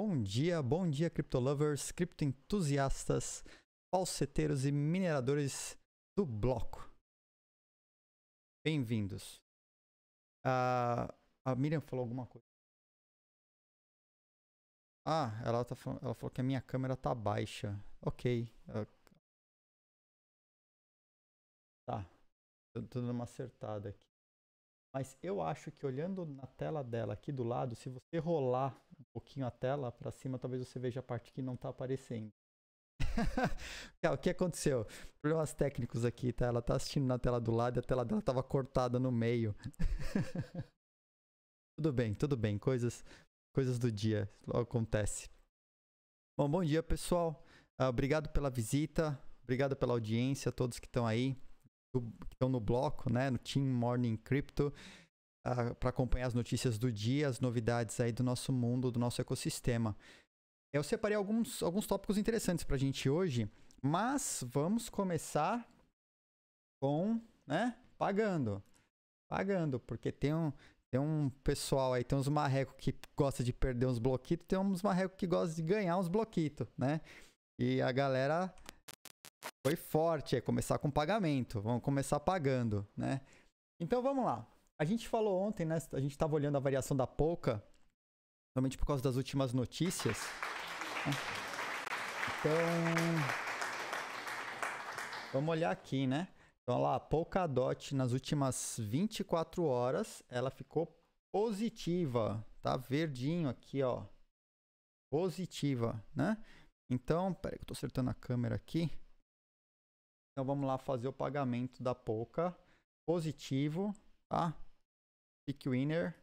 Bom dia, bom dia criptolovers, criptoentusiastas, falseteiros e mineradores do bloco. Bem-vindos. Uh, a Miriam falou alguma coisa. Ah, ela, tá falando, ela falou que a minha câmera tá baixa. Ok. Uh, tá. Tô, tô dando uma acertada aqui. Mas eu acho que olhando na tela dela aqui do lado, se você rolar um pouquinho a tela para cima, talvez você veja a parte que não está aparecendo. É, o que aconteceu? Problemas técnicos aqui, tá? Ela tá assistindo na tela do lado e a tela dela tava cortada no meio. tudo bem, tudo bem. Coisas, coisas do dia acontece. Bom, bom dia, pessoal. Uh, obrigado pela visita, obrigado pela audiência, todos que estão aí, que estão no bloco, né? No Team Morning Crypto para acompanhar as notícias do dia, as novidades aí do nosso mundo, do nosso ecossistema. Eu separei alguns, alguns tópicos interessantes para a gente hoje, mas vamos começar com, né, pagando. Pagando, porque tem um, tem um pessoal aí, tem uns marrecos que gosta de perder uns bloquitos, tem uns marrecos que gosta de ganhar uns bloquitos, né? E a galera foi forte, é começar com pagamento, vamos começar pagando, né? Então vamos lá. A gente falou ontem, né? A gente estava olhando a variação da Polka, somente por causa das últimas notícias. Né? Então, vamos olhar aqui, né? Então, lá, a Polkadot, nas últimas 24 horas, ela ficou positiva, tá? Verdinho aqui, ó. Positiva, né? Então, peraí que eu tô acertando a câmera aqui. Então, vamos lá fazer o pagamento da Polka positivo, tá? Pick Winner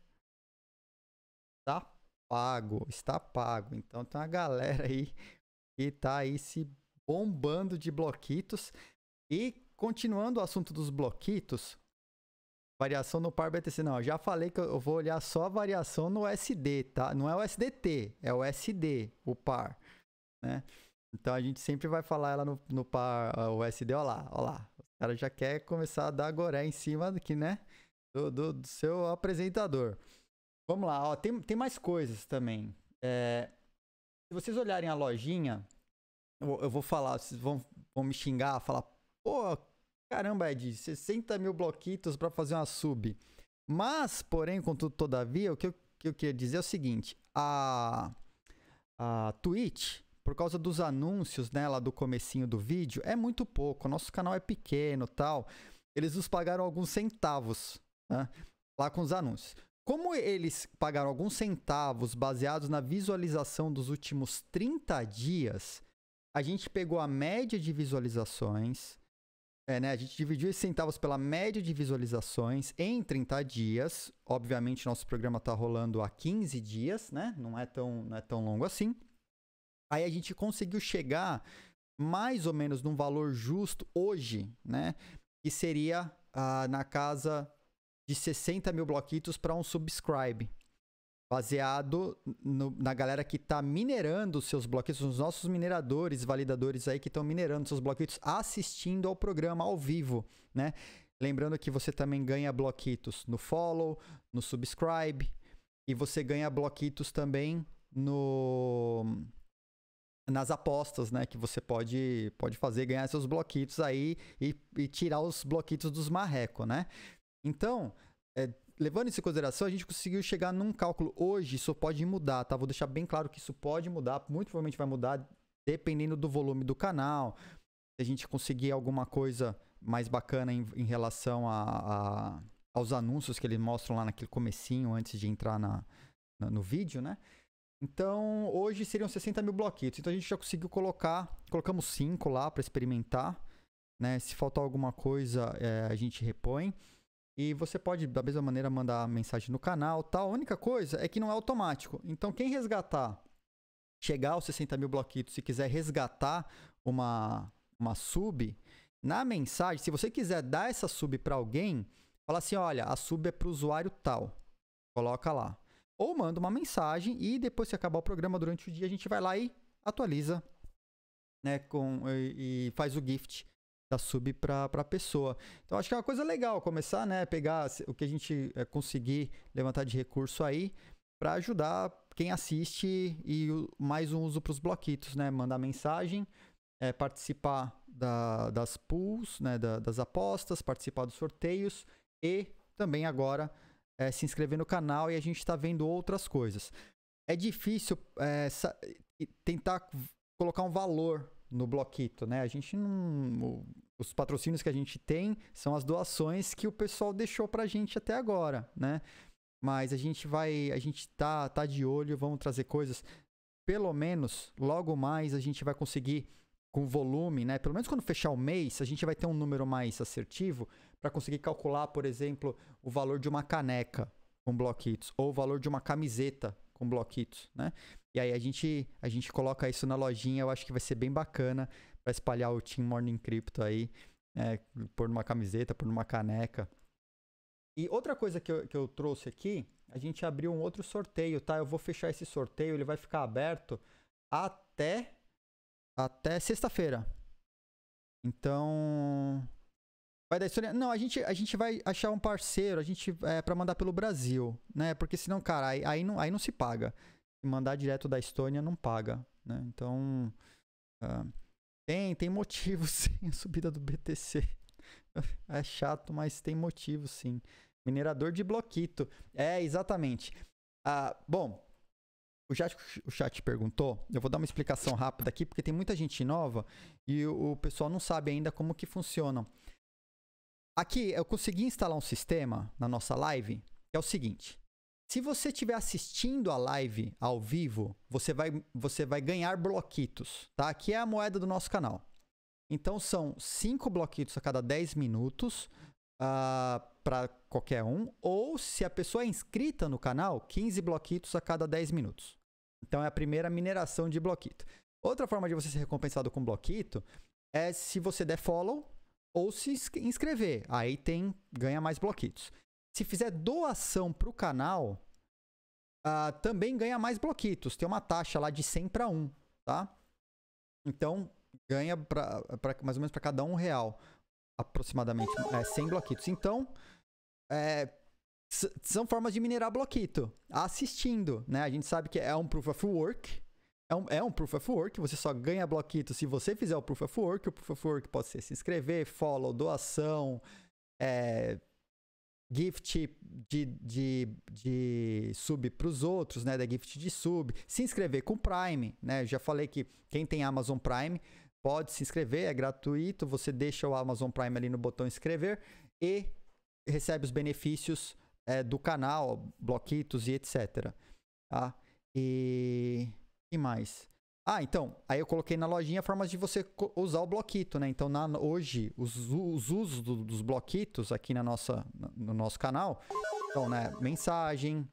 tá pago, está pago. Então tem uma galera aí que tá aí se bombando de bloquitos. E continuando o assunto dos bloquitos, variação no par BTC, não, já falei que eu vou olhar só a variação no SD, tá? Não é o SDT, é o SD, o par, né? Então a gente sempre vai falar ela no, no par, o SD, ó lá, ó lá. O cara já quer começar a dar goré em cima aqui, né? do, do, do seu apresentador. Vamos lá, ó, tem, tem mais coisas também. É, se vocês olharem a lojinha, eu, eu, vou falar, vocês vão, vão me xingar, falar, pô, caramba, Ed, 60 mil bloquitos para fazer uma sub. Mas, porém, contudo, todavia, o que eu, que eu queria dizer é o seguinte: a, a Twitch, por causa dos anúncios né, lá do comecinho do vídeo, é muito pouco. nosso canal é pequeno tal. Eles nos pagaram alguns centavos né, lá com os anúncios. Como eles pagaram alguns centavos baseados na visualização dos últimos 30 dias, a gente pegou a média de visualizações, é, né? A gente dividiu esses centavos pela média de visualizações em 30 dias. Obviamente, nosso programa está rolando há 15 dias, né? Não é, tão, não é tão longo assim. Aí a gente conseguiu chegar mais ou menos num valor justo hoje, né? Que seria ah, na casa de 60 mil bloquitos para um subscribe. Baseado no, na galera que está minerando seus bloquitos, os nossos mineradores, validadores aí que estão minerando seus bloquitos, assistindo ao programa ao vivo, né? Lembrando que você também ganha bloquitos no follow, no subscribe, e você ganha bloquitos também no nas apostas, né? Que você pode, pode fazer, ganhar seus bloquitos aí e, e tirar os bloquitos dos marreco, né? Então, é, levando isso em consideração, a gente conseguiu chegar num cálculo hoje, isso pode mudar, tá? Vou deixar bem claro que isso pode mudar, muito provavelmente vai mudar dependendo do volume do canal, se a gente conseguir alguma coisa mais bacana em, em relação a, a, aos anúncios que eles mostram lá naquele comecinho antes de entrar na, na, no vídeo, né? Então, hoje seriam 60 mil bloquitos. Então, a gente já conseguiu colocar, colocamos 5 lá para experimentar. Né? Se faltar alguma coisa, é, a gente repõe. E você pode, da mesma maneira, mandar mensagem no canal tal. A única coisa é que não é automático. Então, quem resgatar, chegar aos 60 mil bloquitos e quiser resgatar uma, uma sub, na mensagem, se você quiser dar essa sub para alguém, fala assim: olha, a sub é para o usuário tal. Coloca lá. Ou manda uma mensagem e depois que acabar o programa durante o dia, a gente vai lá e atualiza né, com, e, e faz o gift da sub para a pessoa. Então acho que é uma coisa legal começar, né, pegar o que a gente é, conseguir levantar de recurso aí para ajudar quem assiste e o, mais um uso para os bloquitos, né, mandar mensagem, é, participar da, das pools, né, da, das apostas, participar dos sorteios e também agora é, se inscrever no canal e a gente está vendo outras coisas. É difícil é, tentar colocar um valor no bloquito, né? A gente não. Os patrocínios que a gente tem são as doações que o pessoal deixou pra gente até agora, né? Mas a gente vai. A gente tá, tá de olho, vamos trazer coisas. Pelo menos, logo mais, a gente vai conseguir com volume, né? Pelo menos quando fechar o mês, a gente vai ter um número mais assertivo para conseguir calcular, por exemplo, o valor de uma caneca com bloquitos ou o valor de uma camiseta com bloquitos, né? E aí a gente, a gente coloca isso na lojinha, eu acho que vai ser bem bacana para espalhar o Team Morning Crypto aí, né, por pôr numa camiseta, por numa caneca. E outra coisa que eu, que eu trouxe aqui, a gente abriu um outro sorteio, tá? Eu vou fechar esse sorteio, ele vai ficar aberto até até sexta-feira. Então, Vai dar história. Não, a gente, a gente vai achar um parceiro, a gente é para mandar pelo Brasil, né? Porque senão, cara, aí, aí, não, aí não se paga mandar direto da Estônia não paga. Né? Então, uh, tem, tem motivo sim a subida do BTC. é chato, mas tem motivo sim. Minerador de bloquito. É, exatamente. Uh, bom, o chat, o chat perguntou, eu vou dar uma explicação rápida aqui, porque tem muita gente nova e o, o pessoal não sabe ainda como que funcionam. Aqui eu consegui instalar um sistema na nossa live, que é o seguinte. Se você estiver assistindo a live ao vivo, você vai, você vai ganhar bloquitos, tá? Que é a moeda do nosso canal. Então são 5 bloquitos a cada 10 minutos uh, ah, para qualquer um. Ou se a pessoa é inscrita no canal, 15 bloquitos a cada 10 minutos. Então é a primeira mineração de bloquito. Outra forma de você ser recompensado com bloquito é se você der follow ou se inscrever. Aí tem ganha mais bloquitos. Se fizer doação para o canal, uh, também ganha mais bloquitos. Tem uma taxa lá de 100 para 1, tá? Então, ganha pra, pra mais ou menos para cada um real, aproximadamente, é, 100 bloquitos. Então, é, são formas de minerar bloquito, assistindo, né? A gente sabe que é um Proof of Work, é um, é um Proof of Work, você só ganha bloquito se você fizer o Proof of Work. O Proof of Work pode ser se inscrever, follow, doação, é, gift de, de, de sub para os outros, né? Da gift de sub. Se inscrever com Prime, né? Eu já falei que quem tem Amazon Prime pode se inscrever, é gratuito. Você deixa o Amazon Prime ali no botão inscrever e recebe os benefícios é, do canal, bloquitos e etc. Tá? E, e mais? Ah, então, aí eu coloquei na lojinha formas de você usar o bloquito, né? Então, na, hoje, os, os usos do, dos bloquitos aqui na nossa, no nosso canal então, né? Mensagem,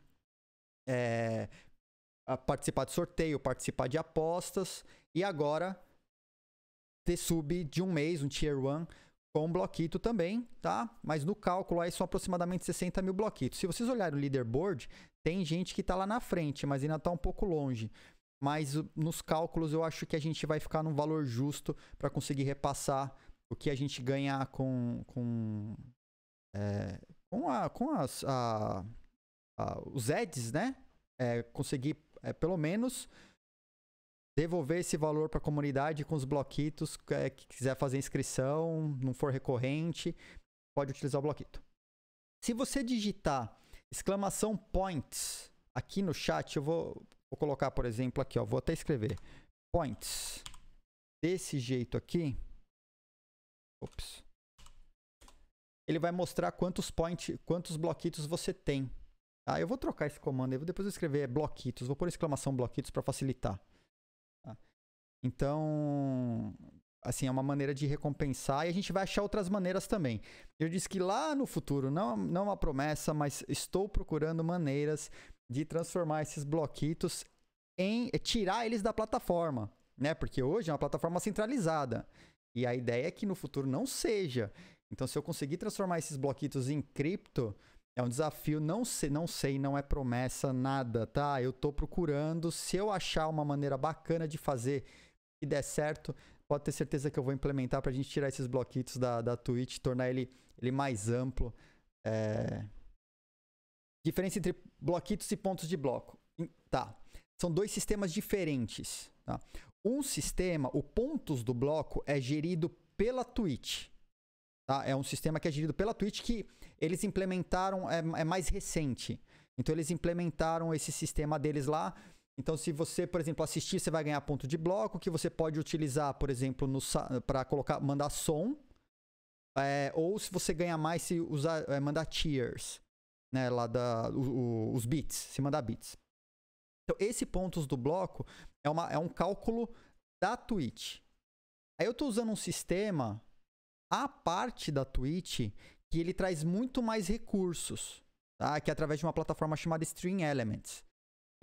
é, participar de sorteio, participar de apostas e agora ter sub de um mês, um tier 1 com um bloquito também, tá? Mas no cálculo aí são aproximadamente 60 mil bloquitos. Se vocês olharem o leaderboard, tem gente que tá lá na frente, mas ainda tá um pouco longe mas uh, nos cálculos eu acho que a gente vai ficar num valor justo para conseguir repassar o que a gente ganhar com com é, com, a, com as, a, a, os ads, né? É, conseguir é, pelo menos devolver esse valor para a comunidade com os bloquitos é, que quiser fazer inscrição, não for recorrente, pode utilizar o bloquito. Se você digitar exclamação points aqui no chat, eu vou Vou colocar, por exemplo, aqui, ó, vou até escrever points desse jeito aqui. Ops. Ele vai mostrar quantos point, quantos bloquitos você tem. Tá? Eu vou trocar esse comando, vou depois eu escrever bloquitos, vou pôr exclamação bloquitos para facilitar. Tá? Então, assim, é uma maneira de recompensar e a gente vai achar outras maneiras também. Eu disse que lá no futuro, não, não uma promessa, mas estou procurando maneiras de transformar esses bloquitos em eh, tirar eles da plataforma, né? Porque hoje é uma plataforma centralizada. E a ideia é que no futuro não seja. Então, se eu conseguir transformar esses bloquitos em cripto, é um desafio, não sei, não sei, não é promessa, nada, tá? Eu tô procurando, se eu achar uma maneira bacana de fazer e der certo, pode ter certeza que eu vou implementar pra gente tirar esses bloquitos da, da Twitch, tornar ele, ele mais amplo. É... Diferença entre bloquitos e pontos de bloco. Tá. São dois sistemas diferentes. Tá? Um sistema, o pontos do bloco, é gerido pela Twitch. Tá? É um sistema que é gerido pela Twitch que eles implementaram, é, é mais recente. Então eles implementaram esse sistema deles lá. Então, se você, por exemplo, assistir, você vai ganhar ponto de bloco que você pode utilizar, por exemplo, para colocar, mandar som. É, ou se você ganha mais, se usar, é, mandar tiers né, lá da, o, o, os bits, se mandar bits. Então, esse pontos do bloco é, uma, é um cálculo da Twitch. Aí eu estou usando um sistema, a parte da Twitch, que ele traz muito mais recursos, tá? que é através de uma plataforma chamada Stream Elements.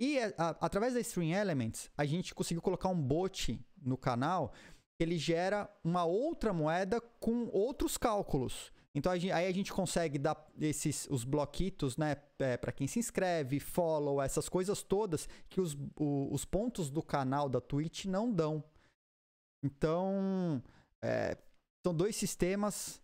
E a, é, a, através da Stream Elements, a gente conseguiu colocar um bot no canal que ele gera uma outra moeda com outros cálculos. Então a gente, aí a gente consegue dar esses os bloquitos, né, é, para quem se inscreve, follow, essas coisas todas que os, o, os pontos do canal da Twitch não dão. Então é, são dois sistemas.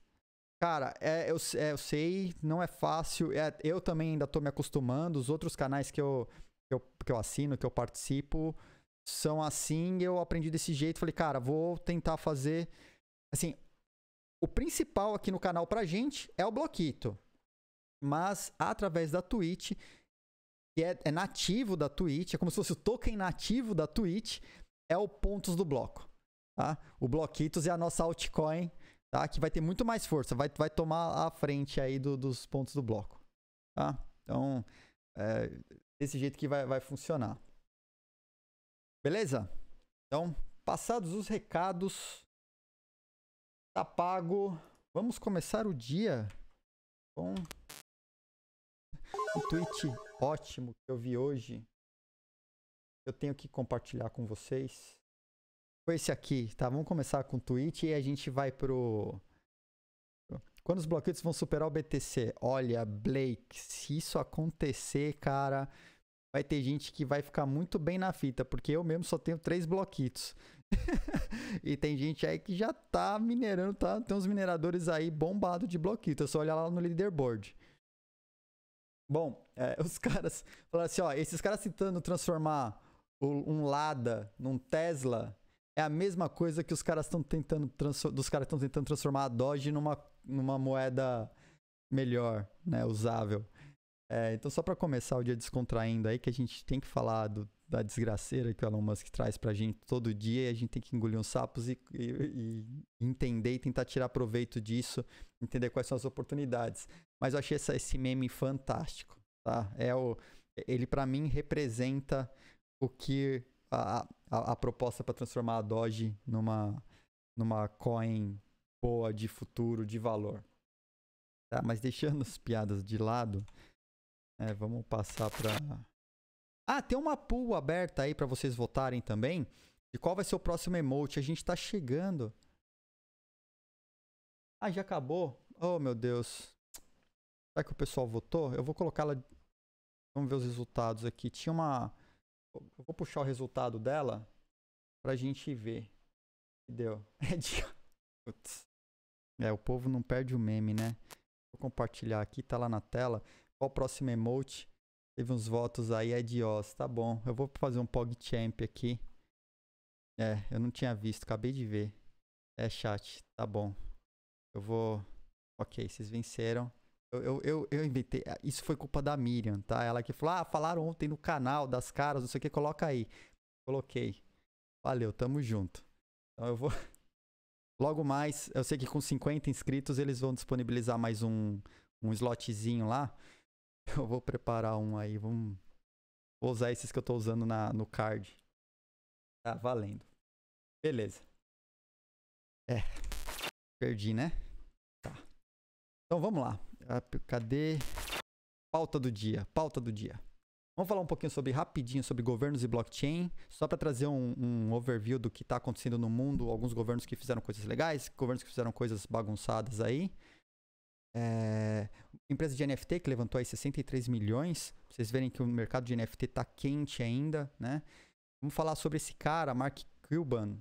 Cara, é, eu, é, eu sei, não é fácil. É, eu também ainda tô me acostumando. Os outros canais que eu, que eu, que eu assino, que eu participo, são assim. Eu aprendi desse jeito. Falei, cara, vou tentar fazer. Assim, o principal aqui no canal pra gente é o Bloquito. Mas através da Twitch, que é, é nativo da Twitch, é como se fosse o token nativo da Twitch, é o Pontos do Bloco. Tá? O Bloquitos é a nossa altcoin, tá? que vai ter muito mais força, vai, vai tomar a frente aí do, dos pontos do bloco. Tá? Então, é desse jeito que vai, vai funcionar. Beleza? Então, passados os recados, Tá pago. Vamos começar o dia com um tweet ótimo que eu vi hoje. Eu tenho que compartilhar com vocês. Foi esse aqui, tá? Vamos começar com o tweet e a gente vai pro. Quando os bloquitos vão superar o BTC? Olha, Blake, se isso acontecer, cara, vai ter gente que vai ficar muito bem na fita, porque eu mesmo só tenho três bloquitos. e tem gente aí que já tá minerando, tá? Tem uns mineradores aí bombado de bloquitos é só olhar lá no leaderboard. Bom, é, os caras falaram assim, ó, esses caras tentando transformar um Lada num Tesla é a mesma coisa que os caras estão tentando dos caras estão tentando transformar a Doge numa, numa moeda melhor, né, usável. É, então só para começar o dia descontraindo aí que a gente tem que falar do da desgraceira que o Elon Musk traz pra gente todo dia e a gente tem que engolir uns sapos e, e, e entender e tentar tirar proveito disso, entender quais são as oportunidades. Mas eu achei essa, esse meme fantástico, tá? É o, ele para mim representa o que a, a, a proposta para transformar a Doge numa, numa coin boa de futuro, de valor. Tá, mas deixando as piadas de lado, é, vamos passar para ah, tem uma pool aberta aí para vocês votarem também. De qual vai ser o próximo emote? A gente tá chegando. Ah, já acabou? Oh, meu Deus. Será que o pessoal votou? Eu vou colocá-la. Vamos ver os resultados aqui. Tinha uma. Eu vou puxar o resultado dela pra gente ver. Deu. É de. Putz. É, o povo não perde o meme, né? Vou compartilhar aqui, tá lá na tela. Qual o próximo emote? Teve uns votos aí, é de Oz. Tá bom, eu vou fazer um PogChamp aqui. É, eu não tinha visto, acabei de ver. É chat, tá bom. Eu vou. Ok, vocês venceram. Eu, eu, eu, eu, inventei. Ah, isso foi culpa da Miriam, tá? Ela que falou: ah, falaram ontem no canal das caras, não sei o que, coloca aí. Coloquei. Valeu, tamo junto. Então eu vou. Logo mais, eu sei que com 50 inscritos eles vão disponibilizar mais um, um slotzinho lá. Eu vou preparar um aí, vamos... Vou usar esses que eu tô usando na, no card. Tá valendo. Beleza. É. Perdi, né? Tá. Então vamos lá. Ah, cadê? Pauta do dia. Pauta do dia. Vamos falar um pouquinho sobre rapidinho sobre governos e blockchain, só para trazer um, um, overview do que está acontecendo no mundo, alguns governos que fizeram coisas legais, governos que fizeram coisas bagunçadas aí. É, Empresa de NFT que levantou aí 63 milhões. Pra vocês verem que o mercado de NFT tá quente ainda, né? Vamos falar sobre esse cara, Mark Cuban,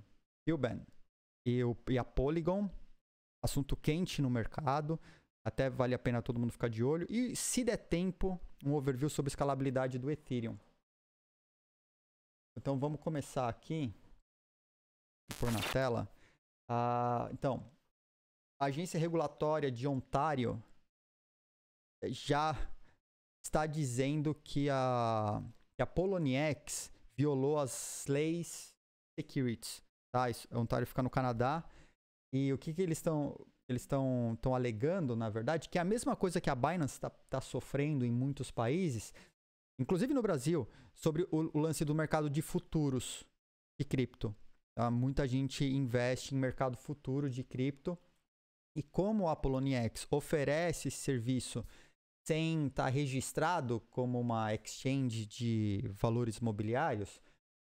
Cuban e, o, e a Polygon. Assunto quente no mercado. Até vale a pena todo mundo ficar de olho. E se der tempo, um overview sobre escalabilidade do Ethereum. Então vamos começar aqui. Vou pôr na tela. Ah, então, a agência regulatória de Ontário já está dizendo que a, que a Poloniex violou as leis securities, tá? Isso, Ontário é fica no Canadá. E o que, que eles estão eles estão alegando, na verdade, que é a mesma coisa que a Binance está tá sofrendo em muitos países, inclusive no Brasil, sobre o, o lance do mercado de futuros de cripto. Tá? Muita gente investe em mercado futuro de cripto. E como a Poloniex oferece esse serviço sem estar tá registrado como uma exchange de valores imobiliários,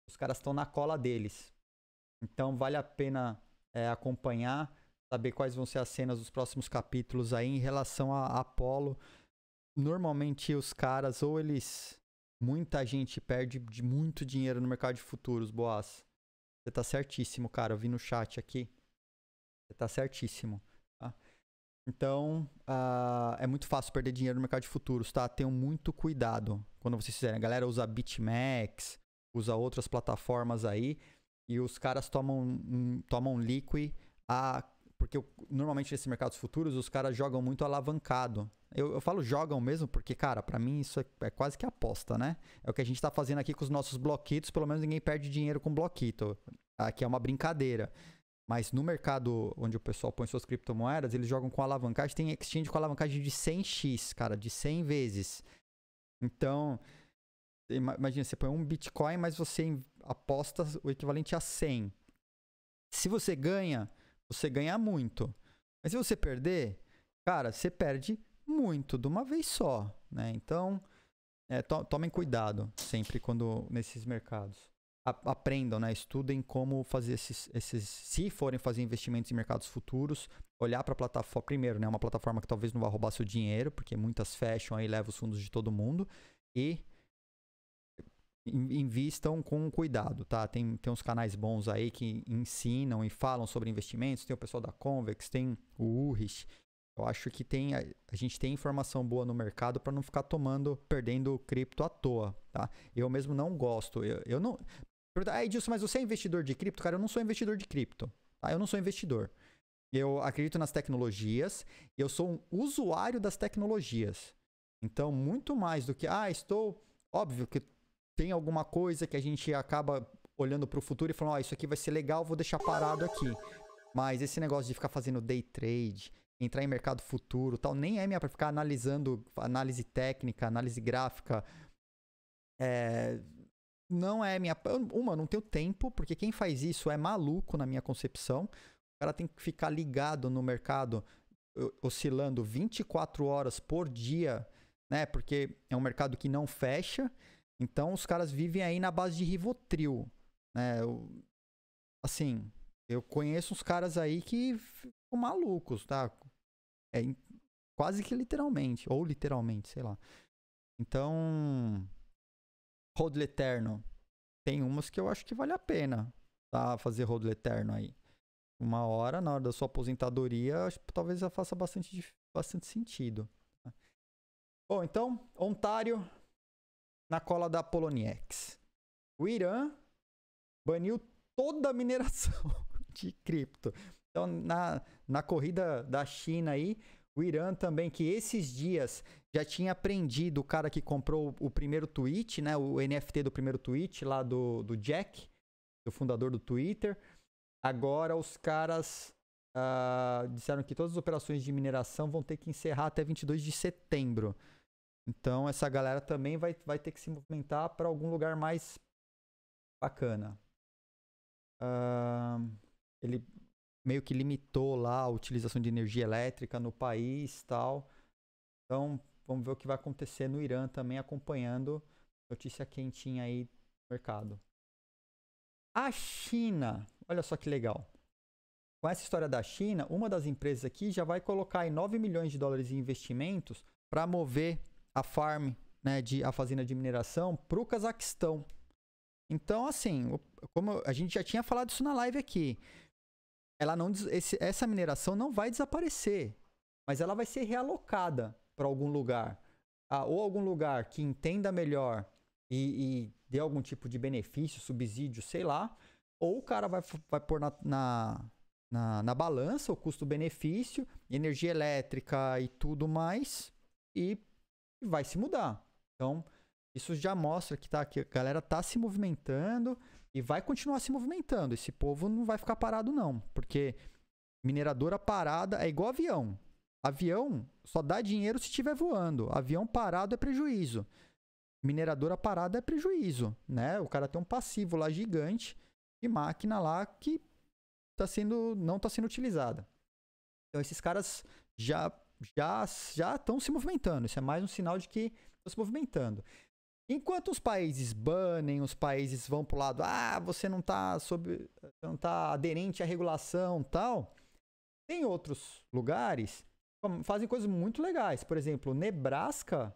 os caras estão na cola deles. Então vale a pena é, acompanhar, saber quais vão ser as cenas dos próximos capítulos aí em relação a, a Apollo. Normalmente os caras, ou eles. Muita gente perde de muito dinheiro no mercado de futuros, Boas. Você tá certíssimo, cara. Eu vi no chat aqui. Você tá certíssimo. Então, uh, é muito fácil perder dinheiro no mercado de futuros, tá? Tenham muito cuidado quando vocês fizerem. A galera usa BitMEX, usa outras plataformas aí, e os caras tomam, hum, tomam liquid a porque normalmente normalmente nesses mercados futuros os caras jogam muito alavancado. Eu, eu falo jogam mesmo porque, cara, para mim isso é, é, quase que aposta, né? É o que a gente tá fazendo aqui com os nossos bloquitos, pelo menos ninguém perde dinheiro com bloquito. Aqui é uma brincadeira. Mas no mercado onde o pessoal põe suas criptomoedas, eles jogam com alavancagem. Tem exchange com alavancagem de 100x, cara, de 100 vezes. Então, imagina, você põe um Bitcoin, mas você aposta o equivalente a 100. Se você ganha, você ganha muito. Mas se você perder, cara, você perde muito de uma vez só, né? Então, é, to tomem cuidado sempre quando nesses mercados aprendam, né? Estudem como fazer esses, esses se forem fazer investimentos em mercados futuros, olhar para a plataforma primeiro, né? Uma plataforma que talvez não vá roubar seu dinheiro, porque muitas fecham aí levam os fundos de todo mundo e invistam com cuidado, tá? Tem, tem uns canais bons aí que ensinam e falam sobre investimentos, tem o pessoal da Convex, tem o Urich. Eu acho que tem a, a gente tem informação boa no mercado para não ficar tomando, perdendo cripto à toa, tá? Eu mesmo não gosto. Eu, eu não, ah, Edilson, mas você é investidor de cripto? Cara, eu não sou investidor de cripto. Tá? Eu não sou investidor. Eu acredito nas tecnologias e eu sou um usuário das tecnologias. Então, muito mais do que, ah, estou. Óbvio que tem alguma coisa que a gente acaba olhando para o futuro e falando, ó, oh, isso aqui vai ser legal, vou deixar parado aqui. Mas esse negócio de ficar fazendo day trade, entrar em mercado futuro tal, nem é minha para ficar analisando análise técnica, análise gráfica, é, não é minha. Uma, não tenho tempo, porque quem faz isso é maluco na minha concepção. O cara tem que ficar ligado no mercado, oscilando 24 horas por dia, né? Porque é um mercado que não fecha. Então os caras vivem aí na base de Rivotril, né? Eu, assim, eu conheço uns caras aí que ficam malucos, tá? É, quase que literalmente, ou literalmente, sei lá. Então, Rodle Eterno. Tem umas que eu acho que vale a pena tá, fazer Rodle Eterno aí. Uma hora, na hora da sua aposentadoria, acho talvez já faça bastante, bastante sentido. Tá? Bom, então, Ontário na cola da Poloniex. O Irã baniu toda a mineração de cripto. Então, na, na corrida da China aí, o Irã também, que esses dias já tinha aprendido o cara que comprou o primeiro tweet, né? O NFT do primeiro tweet lá do, do Jack, do fundador do Twitter. Agora os caras uh, disseram que todas as operações de mineração vão ter que encerrar até 22 de setembro. Então essa galera também vai, vai ter que se movimentar para algum lugar mais bacana. Uh, ele meio que limitou lá a utilização de energia elétrica no país tal. Então, Vamos ver o que vai acontecer no Irã também, acompanhando notícia quentinha aí do mercado. A China, olha só que legal. Com essa história da China, uma das empresas aqui já vai colocar aí 9 milhões de dólares em investimentos para mover a farm, né, de, a fazenda de mineração, para o Cazaquistão. Então, assim, como a gente já tinha falado isso na live aqui, ela não, esse, essa mineração não vai desaparecer, mas ela vai ser realocada para algum lugar, ah, ou algum lugar que entenda melhor e, e, dê algum tipo de benefício, subsídio, sei lá, ou o cara vai, vai pôr na, na, na, na balança o custo-benefício, energia elétrica e tudo mais, e, e vai se mudar. Então, isso já mostra que, tá, que a galera tá se movimentando e vai continuar se movimentando. Esse povo não vai ficar parado, não, porque mineradora parada é igual avião. Avião só dá dinheiro se estiver voando. Avião parado é prejuízo. Mineradora parada é prejuízo, né? O cara tem um passivo lá gigante de máquina lá que tá sendo, não está sendo utilizada. Então esses caras já já já estão se movimentando. Isso é mais um sinal de que estão se movimentando. Enquanto os países banem, os países vão pro lado, ah, você não tá sob, não tá aderente à regulação, tal. Tem outros lugares fazem coisas muito legais. Por exemplo, Nebraska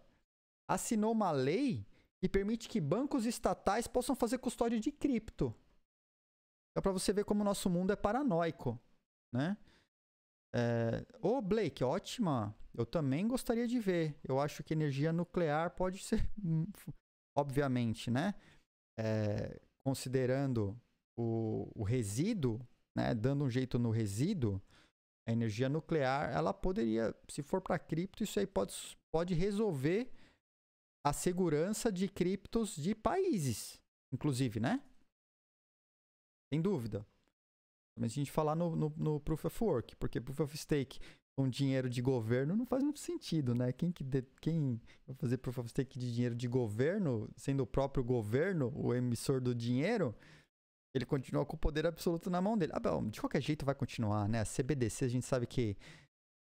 assinou uma lei que permite que bancos estatais possam fazer custódia de cripto. É para você ver como o nosso mundo é paranoico, né? É... Ô, Blake, ótima. Eu também gostaria de ver. Eu acho que energia nuclear pode ser, obviamente, né? É... Considerando o, o resíduo, né? Dando um jeito no resíduo, a energia nuclear, ela poderia, se for para cripto, isso aí pode, pode resolver a segurança de criptos de países, inclusive, né? Sem dúvida. Mas a gente falar no, no, no Proof of Work, porque Proof of Stake com dinheiro de governo não faz muito sentido, né? Quem que de, quem vai fazer proof of stake de dinheiro de governo, sendo o próprio governo o emissor do dinheiro, ele continua com o poder absoluto na mão dele. Ah, bom, de qualquer jeito vai continuar, né? A CBDC a gente sabe que,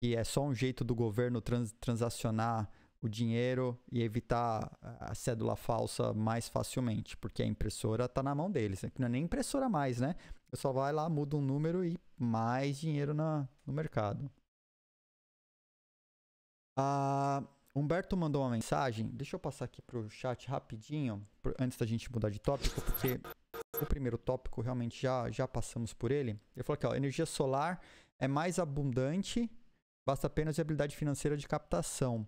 que é só um jeito do governo trans, transacionar o dinheiro e evitar a cédula falsa mais facilmente, porque a impressora está na mão deles. Né? Não é nem impressora mais, né? Eu só vai lá, muda um número e mais dinheiro na, no mercado. Ah, Humberto mandou uma mensagem. Deixa eu passar aqui para o chat rapidinho, antes da gente mudar de tópico, porque o primeiro tópico, realmente já, já passamos por ele. Ele falou que a energia solar é mais abundante, basta apenas a habilidade financeira de captação.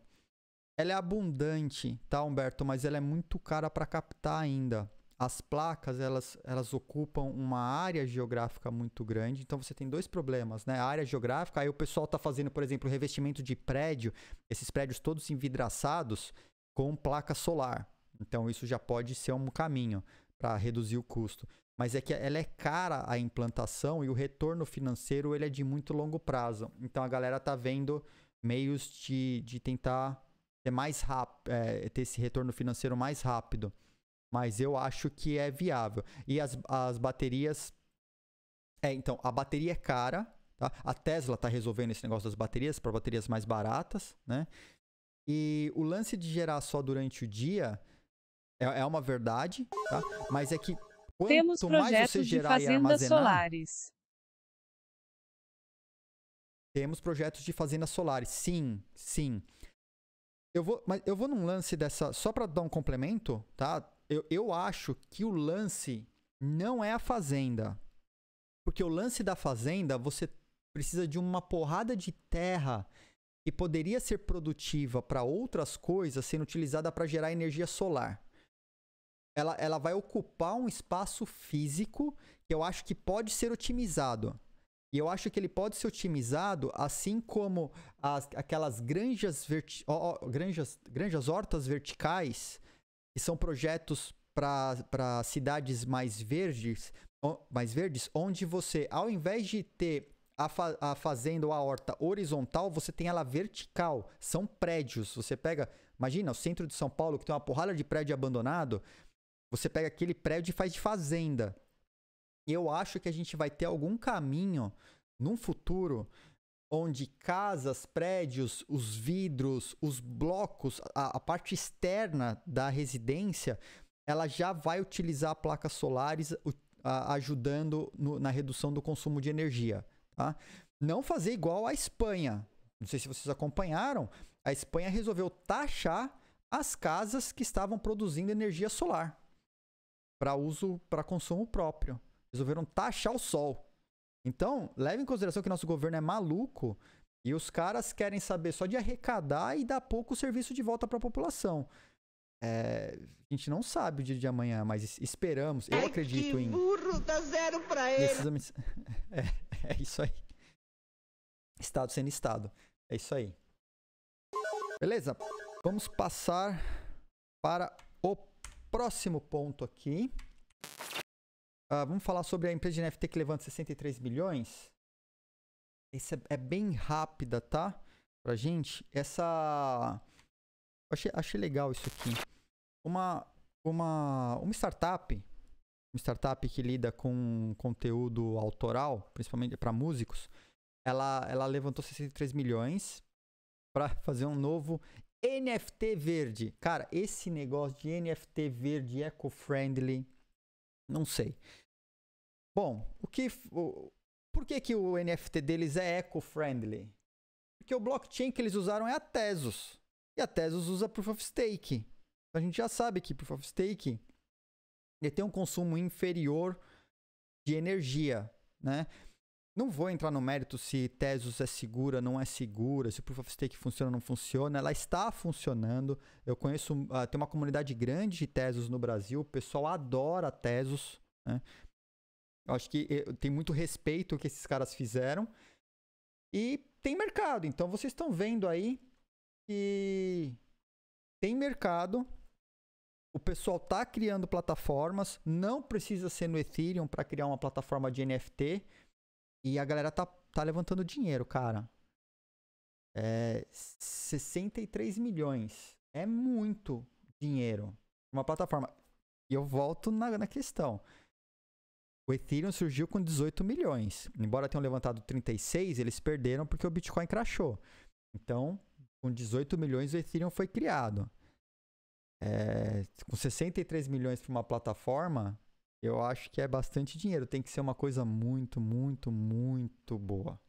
Ela é abundante, tá, Humberto? Mas ela é muito cara para captar ainda. As placas, elas, elas ocupam uma área geográfica muito grande. Então, você tem dois problemas, né? A área geográfica, aí o pessoal está fazendo, por exemplo, revestimento de prédio. Esses prédios todos envidraçados com placa solar. Então, isso já pode ser um caminho para reduzir o custo. Mas é que ela é cara a implantação e o retorno financeiro ele é de muito longo prazo. Então a galera tá vendo meios de, de tentar ter mais rápido, é, ter esse retorno financeiro mais rápido. Mas eu acho que é viável. E as, as baterias. É, então, a bateria é cara. Tá? A Tesla está resolvendo esse negócio das baterias para baterias mais baratas, né? E o lance de gerar só durante o dia é, é uma verdade, tá? Mas é que quanto Temos mais você gerar de fazendas e armazenar, solares. Temos projetos de fazendas solares, sim, sim. Eu vou, mas eu vou num lance dessa, só para dar um complemento, tá? Eu, eu acho que o lance não é a fazenda. Porque o lance da fazenda, você precisa de uma porrada de terra que poderia ser produtiva para outras coisas sendo utilizada para gerar energia solar ela, ela vai ocupar um espaço físico que eu acho que pode ser otimizado. E eu acho que ele pode ser otimizado, assim como as, aquelas granjas, verti oh, oh, granjas, granjas hortas verticais, que são projetos para cidades mais verdes, mais verdes, onde você, ao invés de ter a, fa a fazenda ou a horta horizontal, você tem ela vertical. São prédios. Você pega, imagina, o centro de São Paulo, que tem uma porrada de prédio abandonado. Você pega aquele prédio e faz de fazenda. E eu acho que a gente vai ter algum caminho num futuro onde casas, prédios, os vidros, os blocos, a, a, parte externa da residência, ela já vai utilizar placas solares ajudando no, na redução do consumo de energia. Tá? Não fazer igual à Espanha. Não sei se vocês acompanharam, a Espanha resolveu taxar as casas que estavam produzindo energia solar para uso, para consumo próprio. Resolveram taxar o sol. Então, leve em consideração que nosso governo é maluco e os caras querem saber só de arrecadar e dar pouco serviço de volta para a população. É, a gente não sabe o dia de amanhã, mas esperamos. Eu Ai, acredito que em. burro, dá zero para ele. É, é isso aí. Estado sendo Estado. É isso aí. Beleza? Vamos passar para o Próximo ponto aqui. Uh, vamos falar sobre a empresa de NFT que levanta 63 milhões. Essa é, é bem rápida, tá? Pra gente. Essa. Achei, achei legal isso aqui. Uma, uma, uma startup. Uma startup que lida com conteúdo autoral, principalmente para músicos. Ela, ela levantou 63 milhões para fazer um novo NFT verde. Cara, esse negócio de NFT verde, eco-friendly, não sei. Bom, o que, o, por que, que o NFT deles é eco-friendly? Porque o blockchain que eles usaram é a Tezos. E a Tezos usa Proof of Stake. A gente já sabe que Proof of Stake ele tem um consumo inferior de energia, né? Não vou entrar no mérito se Tesos é segura, não é segura, se o Proof of Stake funciona, não funciona. Ela está funcionando. Eu conheço, uh, tem uma comunidade grande de Tesos no Brasil. O pessoal adora Tesos. Né? Eu acho que eu, eh, tem muito respeito que esses caras fizeram. E tem mercado. Então vocês estão vendo aí que tem mercado. O pessoal está criando plataformas. Não precisa ser no Ethereum para criar uma plataforma de NFT e a galera tá, tá levantando dinheiro, cara. É 63 milhões. É muito dinheiro. Uma plataforma. E eu volto na, na questão. O Ethereum surgiu com 18 milhões. Embora tenham levantado 36, eles perderam porque o Bitcoin crashou. Então, com 18 milhões, o Ethereum foi criado. É, com 63 milhões para uma plataforma, eu acho que é bastante dinheiro. Tem que ser uma coisa muito, muito, muito boa.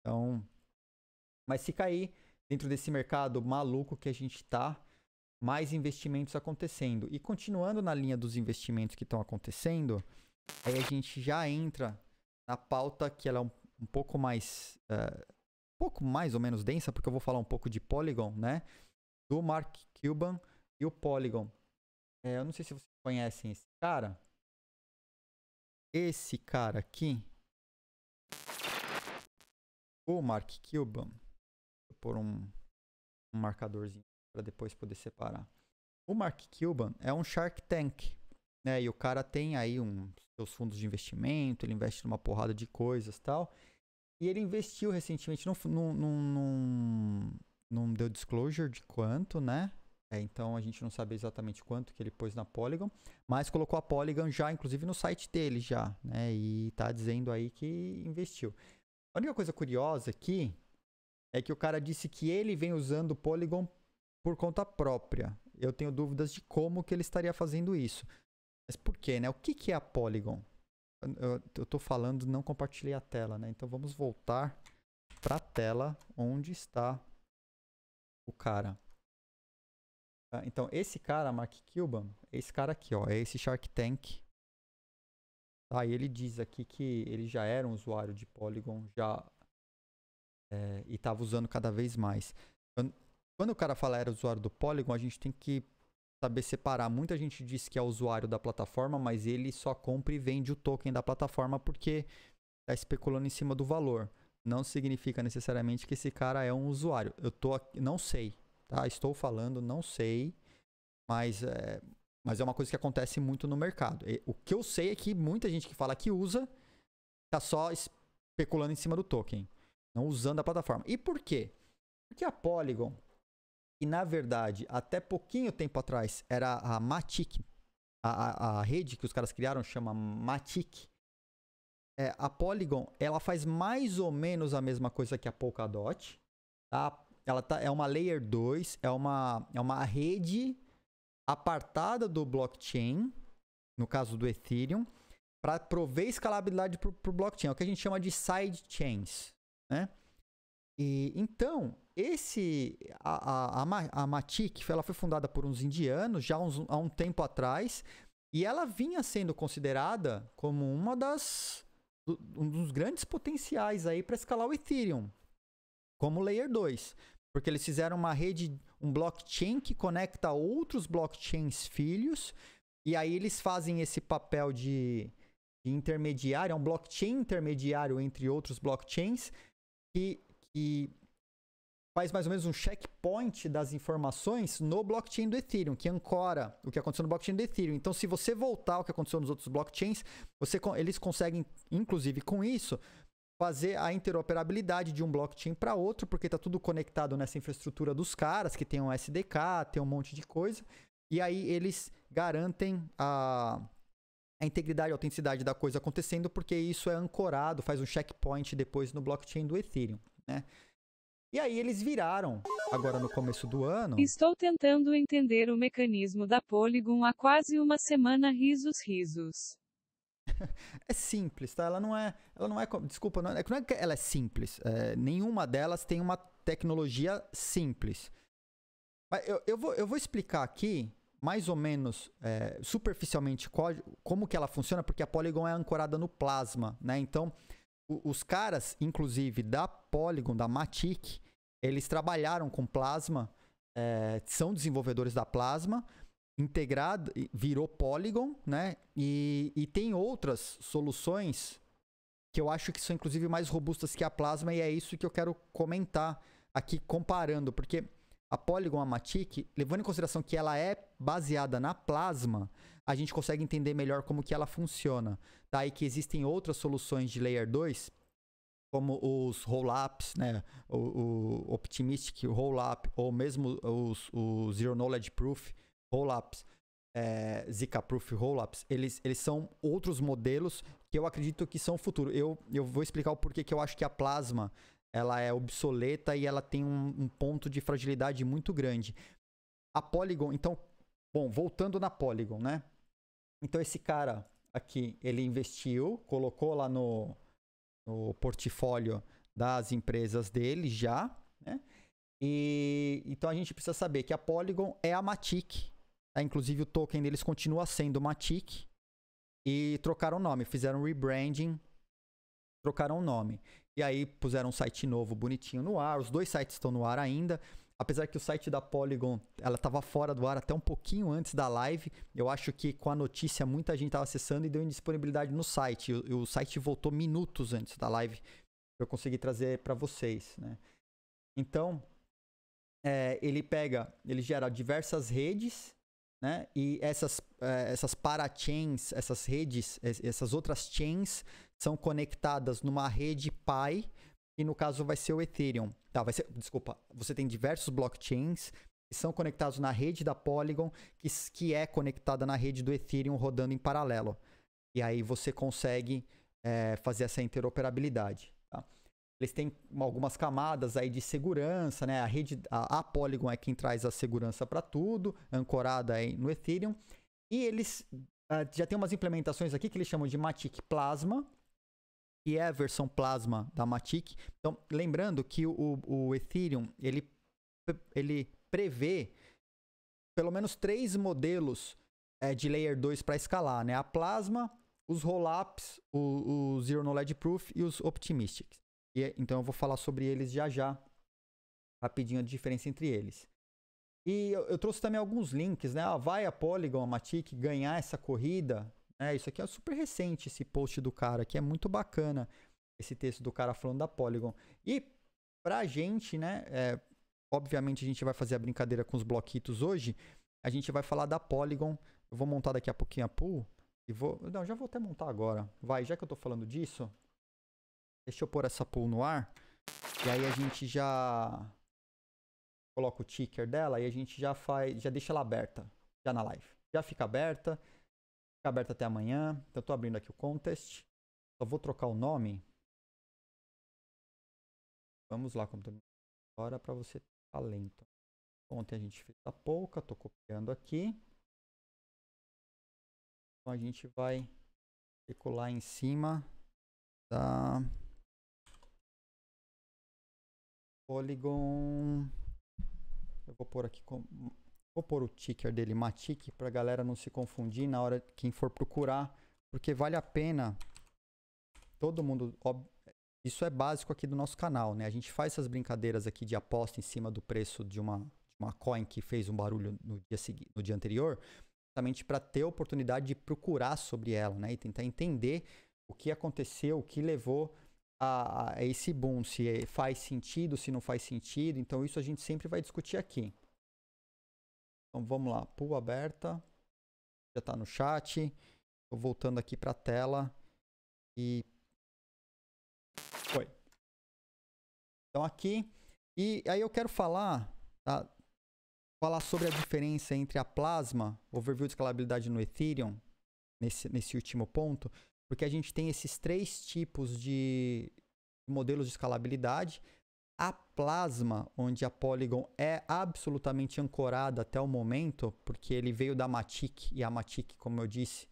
Então. Mas se cair dentro desse mercado maluco que a gente está, mais investimentos acontecendo. E continuando na linha dos investimentos que estão acontecendo, aí a gente já entra na pauta que ela é um, um pouco mais. Uh, um pouco mais ou menos densa, porque eu vou falar um pouco de Polygon, né? Do Mark Cuban e o Polygon. É, eu não sei se vocês conhecem esse cara. Esse cara aqui. O Mark Cuban. Vou pôr um, um marcadorzinho para depois poder separar. O Mark Cuban é um Shark Tank. Né? E o cara tem aí um, seus fundos de investimento, ele investe numa porrada de coisas tal. E ele investiu recentemente, não deu disclosure de quanto, né? É, então a gente não sabe exatamente quanto que ele pôs na Polygon, mas colocou a Polygon já, inclusive no site dele já, né? E tá dizendo aí que investiu. A única coisa curiosa aqui é que o cara disse que ele vem usando Polygon por conta própria. Eu tenho dúvidas de como que ele estaria fazendo isso. Mas por quê, né? O que, que é a Polygon? Eu, eu tô falando, não compartilhei a tela, né? Então vamos voltar para a tela onde está o cara. Tá? Então, esse cara, Mark Cuban, esse cara aqui, ó, é esse Shark Tank. Tá? E ele diz aqui que ele já era um usuário de Polygon já é, e estava usando cada vez mais. Quando, quando o cara fala era usuário do Polygon, a gente tem que saber separar. Muita gente diz que é usuário da plataforma, mas ele só compra e vende o token da plataforma porque está especulando em cima do valor. Não significa necessariamente que esse cara é um usuário. Eu tô aqui, não sei. Tá? Estou falando, não sei, mas é, mas é uma coisa que acontece muito no mercado. E, o que eu sei é que muita gente que fala que usa está só especulando em cima do token, não usando a plataforma. E por quê? Porque a Polygon, que na verdade até pouquinho tempo atrás era a Matic, a, a, a rede que os caras criaram chama Matic. É, a Polygon ela faz mais ou menos a mesma coisa que a Polkadot. A tá? ela tá, é uma layer 2, é uma, é uma rede apartada do blockchain, no caso do Ethereum, para prover escalabilidade para o blockchain, é o que a gente chama de sidechains, né? E então, esse a, a, a, a Matic, ela foi fundada por uns indianos já uns, há um tempo atrás, e ela vinha sendo considerada como uma das um dos grandes potenciais aí para escalar o Ethereum como layer 2. Porque eles fizeram uma rede, um blockchain que conecta outros blockchains filhos, e aí eles fazem esse papel de, de intermediário, é um blockchain intermediário entre outros blockchains, que, que faz mais ou menos um checkpoint das informações no blockchain do Ethereum, que ancora o que aconteceu no blockchain do Ethereum. Então, se você voltar ao que aconteceu nos outros blockchains, você, eles conseguem, inclusive com isso, fazer a interoperabilidade de um blockchain para outro, porque está tudo conectado nessa infraestrutura dos caras, que tem um SDK, tem um monte de coisa. E aí eles garantem a, a integridade e autenticidade da coisa acontecendo, porque isso é ancorado, faz um checkpoint depois no blockchain do Ethereum, né? E aí eles viraram, agora no começo do ano. Estou tentando entender o mecanismo da Polygon há quase uma semana, risos, risos. é simples, tá? Ela não é, ela não é, desculpa, não é, é não é que ela é simples. É, nenhuma delas tem uma tecnologia simples. Mas eu, eu, vou, eu vou explicar aqui, mais ou menos, é, superficialmente, qual, como que ela funciona, porque a Polygon é ancorada no plasma, né? Então, o, os caras, inclusive, da Polygon, da Matic, eles trabalharam com plasma, é, são desenvolvedores da plasma, integrado, virou Polygon, né? E, e tem outras soluções que eu acho que são inclusive mais robustas que a Plasma e é isso que eu quero comentar aqui comparando, porque a Polygon a Matic, levando em consideração que ela é baseada na Plasma, a gente consegue entender melhor como que ela funciona, tá? E que existem outras soluções de Layer 2, como os roll-ups, né? O, o Optimistic Roll-up, ou mesmo os, Zero Knowledge Proof, rollups, é, Zika Proof rollups, eles, eles são outros modelos que eu acredito que são o futuro. Eu, eu vou explicar o porquê que eu acho que a plasma ela é obsoleta e ela tem um, um ponto de fragilidade muito grande. A Polygon, então, bom, voltando na Polygon, né? Então esse cara aqui, ele investiu, colocou lá no, no portfólio das empresas dele já, né? E então a gente precisa saber que a Polygon é a Matic Tá? Inclusive o token deles continua sendo Matic. E trocaram o nome, fizeram rebranding, trocaram o nome. E aí puseram um site novo, bonitinho, no ar. Os dois sites estão no ar ainda. Apesar que o site da Polygon, ela estava fora do ar até um pouquinho antes da live. Eu acho que com a notícia muita gente estava acessando e deu indisponibilidade no site. E o, o site voltou minutos antes da live eu consegui trazer para vocês, né? Então, é, ele pega, ele gera diversas redes né? E essas, eh, essas parachains, essas redes, essas outras chains são conectadas numa rede pai, e no caso vai ser o Ethereum. Tá, vai ser, desculpa, você tem diversos blockchains que são conectados na rede da Polygon, que, que é conectada na rede do Ethereum rodando em paralelo. E aí você consegue é, fazer essa interoperabilidade. Eles têm algumas camadas aí de segurança, né? A rede, a, a Polygon é quem traz a segurança para tudo, ancorada aí no Ethereum. E eles uh, já tem umas implementações aqui que eles chamam de Matic Plasma, que é a versão Plasma da Matic. Então, lembrando que o, o Ethereum ele, ele prevê pelo menos três modelos é, de Layer 2 para escalar, né? A Plasma, os Rollups, o, o Zero Knowledge Proof e os Optimistics. E, é, então eu vou falar sobre eles já já, rapidinho a diferença entre eles. E eu, eu trouxe também alguns links, né? Ah, vai a Polygon, a Matic ganhar essa corrida. É, isso aqui é super recente, esse post do cara, que é muito bacana esse texto do cara falando da Polygon. E pra gente, né? É, obviamente a gente vai fazer a brincadeira com os bloquitos hoje. A gente vai falar da Polygon. Eu vou montar daqui a pouquinho a pool. E vou. Não, já vou até montar agora. Vai, já que eu tô falando disso, Deixa eu pôr essa pool no ar. E aí a gente já coloca o ticker dela e a gente já faz, já deixa ela aberta já na live. Já fica aberta. Fica aberta até amanhã. Então eu tô abrindo aqui o contest. Só vou trocar o nome. Vamos lá, computador. Agora para você ter tá talento. Ontem a gente fez a pouca, tô copiando aqui. Então a gente vai circular em cima da Polygon. Eu vou pôr aqui. Vou pôr o ticker dele, Matic, pra galera não se confundir na hora quem for procurar. Porque vale a pena. Todo mundo. Ob... Isso é básico aqui do nosso canal, né? A gente faz essas brincadeiras aqui de aposta em cima do preço de uma, de uma coin que fez um barulho no dia, segui... no dia anterior justamente para ter a oportunidade de procurar sobre ela né, e tentar entender o que aconteceu, o que levou a, a esse boom, se é, faz sentido, se não faz sentido. Então, isso a gente sempre vai discutir aqui. Então, vamos lá. Pool aberta. Já está no chat. Estou voltando aqui para a tela. E... Foi. Então, aqui... E aí eu quero falar... Tá? Falar sobre a diferença entre a Plasma, overview de escalabilidade no Ethereum, nesse, nesse último ponto, porque a gente tem esses três tipos de modelos de escalabilidade. A Plasma, onde a Polygon é absolutamente ancorada até o momento, porque ele veio da Matic, e a Matic, como eu disse,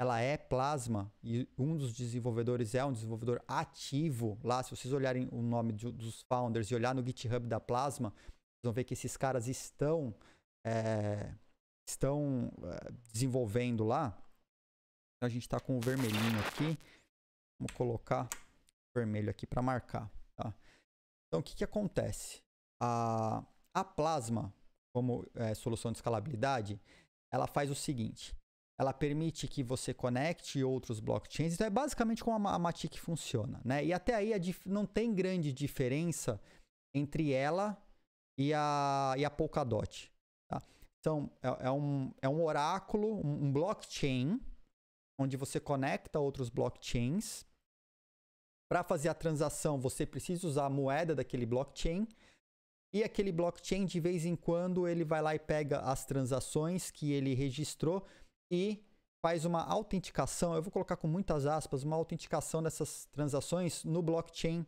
ela é Plasma, e um dos desenvolvedores é um desenvolvedor ativo lá. Se vocês olharem o nome de, dos founders e olhar no GitHub da Plasma, vocês vão ver que esses caras estão, é, estão é, desenvolvendo lá. Então, a gente está com o vermelhinho aqui. Vamos colocar o vermelho aqui para marcar. Tá? Então, o que, que acontece? A, a plasma, como é, solução de escalabilidade, ela faz o seguinte. Ela permite que você conecte outros blockchains. Então, é basicamente como a, a Matic funciona. Né? E até aí não tem grande diferença entre ela e a, e a Polkadot. Tá? Então, é, é, um, é um oráculo, um, um blockchain onde você conecta outros blockchains. Para fazer a transação, você precisa usar a moeda daquele blockchain. E aquele blockchain, de vez em quando, ele vai lá e pega as transações que ele registrou e faz uma autenticação. Eu vou colocar com muitas aspas uma autenticação dessas transações no blockchain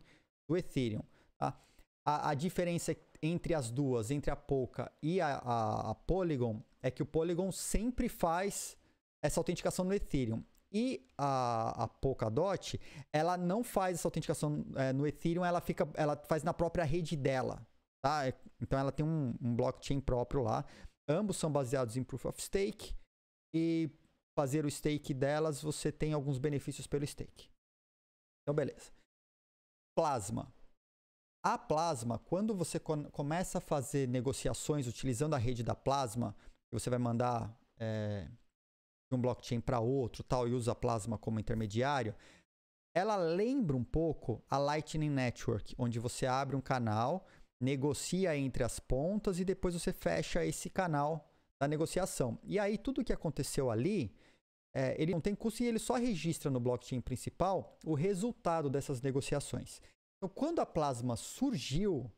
do Ethereum. Tá? A, a, diferença entre as duas, entre a Polka e a, a, a Polygon, é que o Polygon sempre faz essa autenticação no Ethereum. E a, a Polkadot, ela não faz essa autenticação é, no Ethereum, ela, fica, ela faz na própria rede dela. Tá? É, então ela tem um, um blockchain próprio lá. Ambos são baseados em Proof of Stake. E fazer o stake delas, você tem alguns benefícios pelo stake. Então, beleza. Plasma. A Plasma, quando você começa a fazer negociações utilizando a rede da Plasma, você vai mandar é, um blockchain para outro tal, e usa Plasma como intermediário, ela lembra um pouco a Lightning Network, onde você abre um canal, negocia entre as pontas e depois você fecha esse canal da negociação. E aí tudo o que aconteceu ali, é, ele não tem custo e ele só registra no blockchain principal o resultado dessas negociações. Então, quando a Plasma surgiu,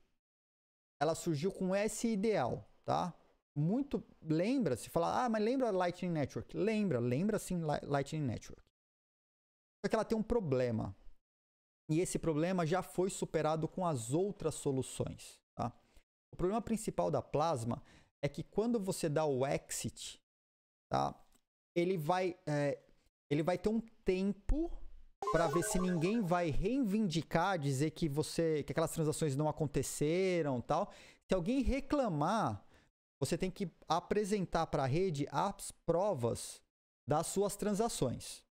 ela surgiu com esse ideal, tá? muito lembra, se falar, ah, mas lembra Lightning Network? Lembra, lembra sim Lightning Network. Só que ela tem um problema. E esse problema já foi superado com as outras soluções. Tá? O problema principal da Plasma é que quando você dá o exit, tá? ele, vai, é, ele vai ter um tempo para ver se ninguém vai reivindicar, dizer que você que aquelas transações não aconteceram, tal. Se alguém reclamar, você tem que apresentar para a rede as provas das suas transações.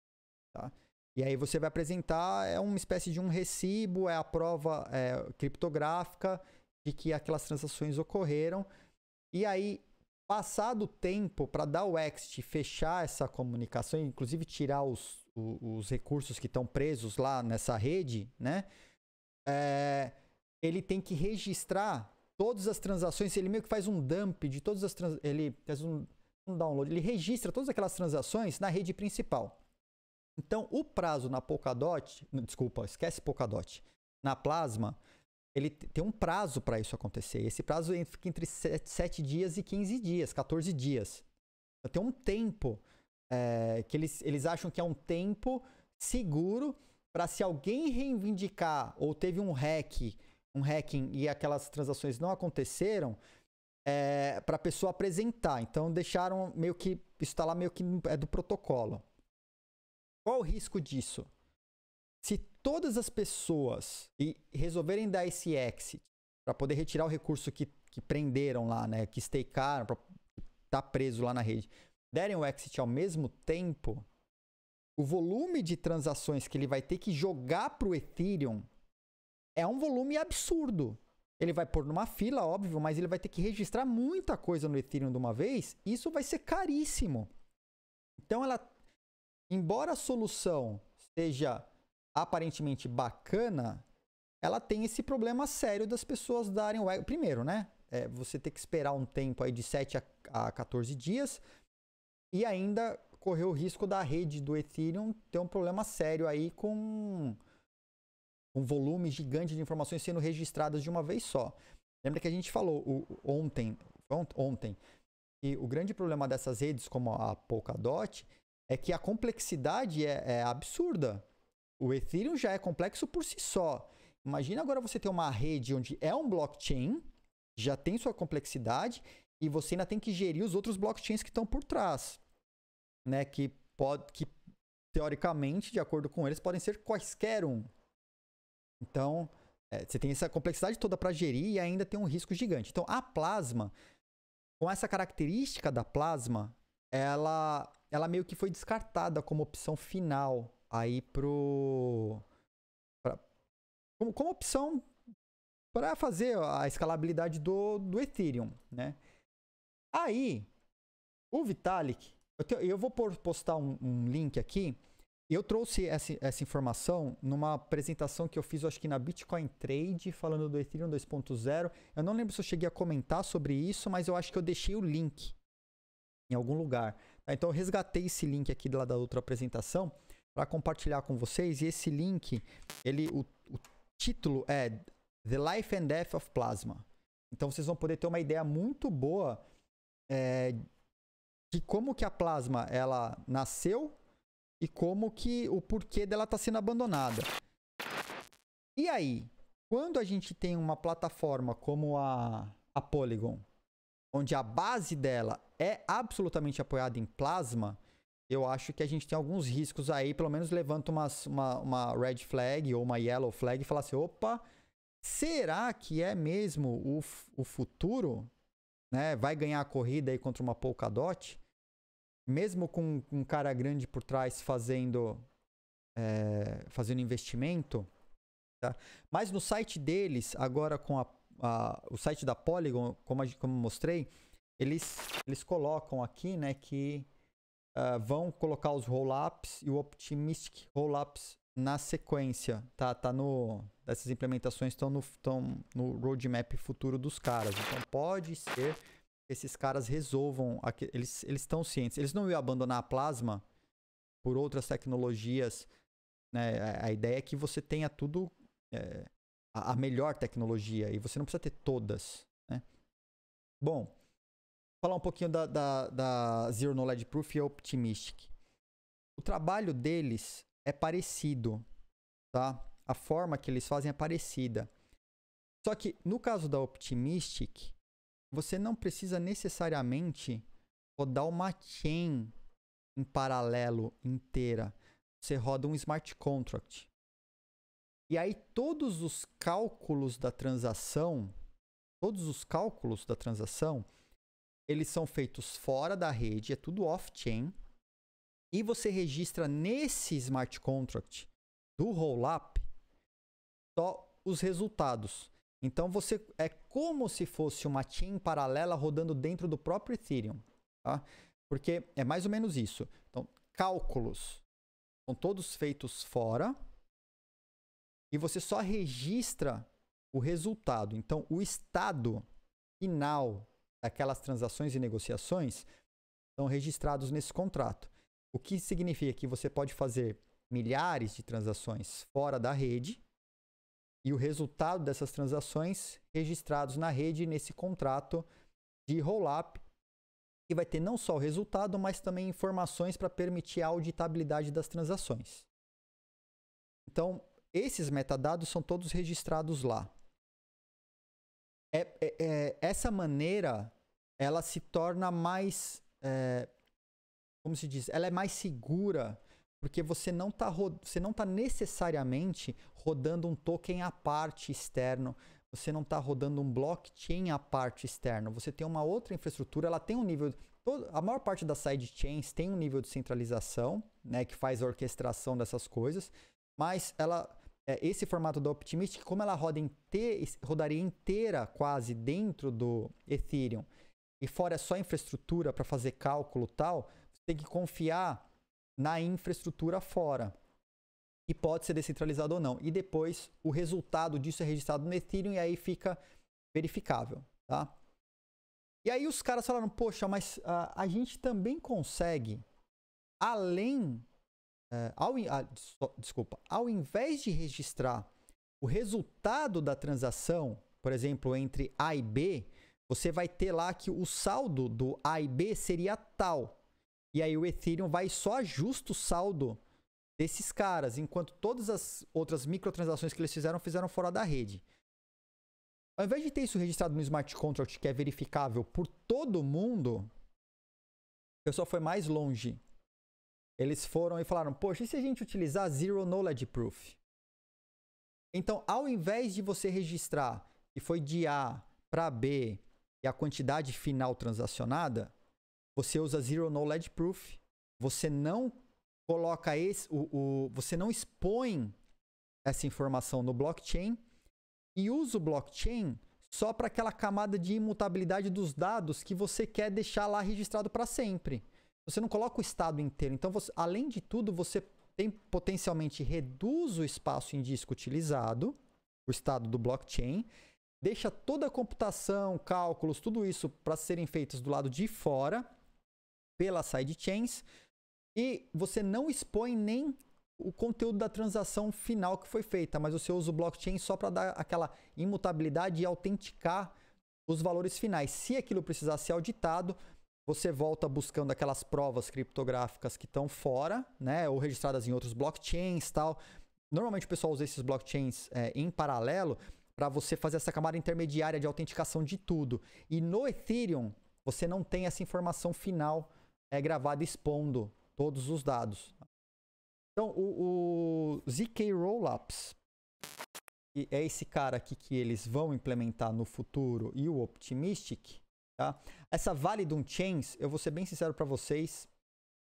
Tá? E aí você vai apresentar é uma espécie de um recibo, é a prova é, criptográfica de que aquelas transações ocorreram. E aí, passado o tempo para dar o ext fechar essa comunicação, inclusive tirar os, os, os recursos que estão presos lá nessa rede, né? É, ele tem que registrar todas as transações, ele meio que faz um dump de todas as transações, ele faz um, um download, ele registra todas aquelas transações na rede principal. Então, o prazo na Polkadot, desculpa, esquece Polkadot, na Plasma, ele tem um prazo para isso acontecer. Esse prazo fica entre 7 dias e 15 dias, 14 dias. Então, tem um tempo é, que eles, eles acham que é um tempo seguro para se alguém reivindicar ou teve um hack um hacking e aquelas transações não aconteceram, é, para a pessoa apresentar. Então deixaram meio que isso está lá meio que é do protocolo. Qual o risco disso? Se todas as pessoas resolverem dar esse exit para poder retirar o recurso que, que prenderam lá, né, que stakearam, para tá preso lá na rede, derem o exit ao mesmo tempo, o volume de transações que ele vai ter que jogar para o Ethereum é um volume absurdo. Ele vai pôr numa fila, óbvio, mas ele vai ter que registrar muita coisa no Ethereum de uma vez. Isso vai ser caríssimo. Então, ela, embora a solução seja aparentemente bacana, ela tem esse problema sério das pessoas darem o Primeiro, né? É, você ter que esperar um tempo aí de 7 a, a 14 dias e ainda correr o risco da rede do Ethereum ter um problema sério aí com um volume gigante de informações sendo registradas de uma vez só. Lembra que a gente falou o, ontem, ont, ontem, que o grande problema dessas redes, como a Polkadot, é que a complexidade é, é absurda. O Ethereum já é complexo por si só. Imagina agora você ter uma rede onde é um blockchain, já tem sua complexidade, e você ainda tem que gerir os outros blockchains que estão por trás, né? Que, pode, que teoricamente, de acordo com eles, podem ser quaisquer um. Então, é, você tem essa complexidade toda para gerir e ainda tem um risco gigante. Então, a plasma, com essa característica da plasma, ela, ela meio que foi descartada como opção final aí pro pra, como, como opção para fazer a escalabilidade do, do Ethereum, né? Aí o Vitalik, eu, te, eu vou postar um, um link aqui eu trouxe essa, essa, informação numa apresentação que eu fiz, eu acho que na Bitcoin Trade, falando do Ethereum 2.0. Eu não lembro se eu cheguei a comentar sobre isso, mas eu acho que eu deixei o link em algum lugar. Tá? Então eu resgatei esse link aqui lá da outra apresentação para compartilhar com vocês. E esse link, ele, o, o título é The Life and Death of Plasma. Então vocês vão poder ter uma ideia muito boa é, de como que a plasma ela nasceu e como que o porquê dela está sendo abandonada. E aí, quando a gente tem uma plataforma como a, a Polygon, onde a base dela é absolutamente apoiada em plasma, eu acho que a gente tem alguns riscos aí, pelo menos levanta umas, uma, uma red flag ou uma yellow flag e fala assim, opa, será que é mesmo o, o futuro? Né? Vai ganhar a corrida aí contra uma Polkadot? mesmo com um cara grande por trás fazendo, é, fazendo investimento, tá? mas no site deles, agora com a, a, o site da Polygon, como, a, como mostrei, eles, eles colocam aqui né, que uh, vão colocar os roll-ups e o Optimistic roll-ups na sequência. Tá, tá no, essas implementações estão no, no roadmap futuro dos caras. Então pode ser esses caras resolvam. eles estão cientes. Eles não iam abandonar a plasma por outras tecnologias. Né? A ideia é que você tenha tudo. É, a, melhor tecnologia. E você não precisa ter todas. Né? Bom, falar um pouquinho da, da, da Zero Knowledge Proof e Optimistic. O trabalho deles é parecido, tá? A forma que eles fazem é parecida. Só que no caso da Optimistic, você não precisa necessariamente rodar uma chain em paralelo inteira. Você roda um smart contract. E aí todos os cálculos da transação, todos os cálculos da transação, eles são feitos fora da rede, é tudo off-chain. E você registra nesse smart contract do rollup só os resultados. Então você é como se fosse uma chain paralela rodando dentro do próprio Ethereum, tá? Porque é mais ou menos isso. Então, cálculos são todos feitos fora e você só registra o resultado. Então, o estado final daquelas transações e negociações são registrados nesse contrato. O que significa que você pode fazer milhares de transações fora da rede e o resultado dessas transações registrados na rede nesse contrato de roll-up, que vai ter não só o resultado, mas também informações para permitir a auditabilidade das transações. Então, esses metadados são todos registrados lá. É, é, é, essa maneira ela se torna mais é, como se diz ela é mais segura porque você não está você não tá necessariamente rodando um token à parte externo, você não está rodando um blockchain à parte externo, você tem uma outra infraestrutura, ela tem um nível a maior parte das sidechains tem um nível de centralização, né, que faz a orquestração dessas coisas, mas ela é, esse formato da Optimistic, como ela roda rodaria inteira quase dentro do Ethereum, e fora só infraestrutura para fazer cálculo tal, você tem que confiar na infraestrutura fora. E pode ser descentralizado ou não. E depois o resultado disso é registrado no Ethereum e aí fica verificável, tá? E aí os caras falaram, poxa, mas a, ah, a gente também consegue, além, eh, ao, ah, desculpa, ao invés de registrar o resultado da transação, por exemplo, entre A e B, você vai ter lá que o saldo do A e B seria tal. E aí o Ethereum vai só ajusta o saldo desses caras, enquanto todas as outras microtransações que eles fizeram, fizeram fora da rede. Ao invés de ter isso registrado no smart contract, que é verificável por todo mundo, eu só fui mais longe. Eles foram e falaram: Poxa, e se a gente utilizar Zero Knowledge Proof? Então, ao invés de você registrar que foi de A para B e a quantidade final transacionada, você usa Zero Knowledge Proof, você não coloca esse, o, o, você não expõe essa informação no blockchain e usa o blockchain só para aquela camada de imutabilidade dos dados que você quer deixar lá registrado para sempre. Você não coloca o estado inteiro. Então, você, além de tudo, você tem, potencialmente reduz o espaço em disco utilizado, o estado do blockchain, deixa toda a computação, cálculos, tudo isso para serem feitos do lado de fora pela sidechains e você não expõe nem o conteúdo da transação final que foi feita, mas você usa o blockchain só para dar aquela imutabilidade e autenticar os valores finais. Se aquilo precisar ser auditado, você volta buscando aquelas provas criptográficas que estão fora, né, ou registradas em outros blockchains, tal. Normalmente o pessoal usa esses blockchains é, em paralelo para você fazer essa camada intermediária de autenticação de tudo. E no Ethereum você não tem essa informação final é gravado expondo todos os dados. Então, o, o ZK Rollups, que é esse cara aqui que eles vão implementar no futuro, e o Optimistic, tá? Essa Validum Chains, eu vou ser bem sincero para vocês,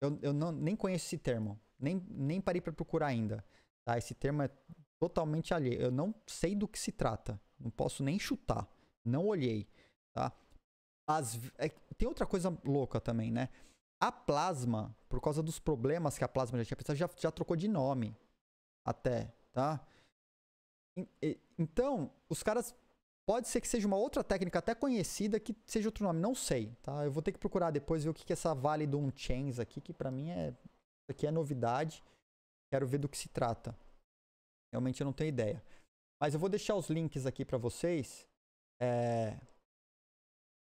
eu, eu não, nem conheço esse termo, nem, nem parei para procurar ainda. Tá? Esse termo é totalmente alheio. Eu não sei do que se trata, não posso nem chutar, não olhei, tá? As, é, tem outra coisa louca também, né? A Plasma, por causa dos problemas que a Plasma já tinha pensado, já, já trocou de nome. Até, tá? Então, os caras. Pode ser que seja uma outra técnica até conhecida que seja outro nome, não sei, tá? Eu vou ter que procurar depois ver o que, que é essa Vale do Unchains aqui, que para mim é. aqui é novidade. Quero ver do que se trata. Realmente eu não tenho ideia. Mas eu vou deixar os links aqui para vocês. É,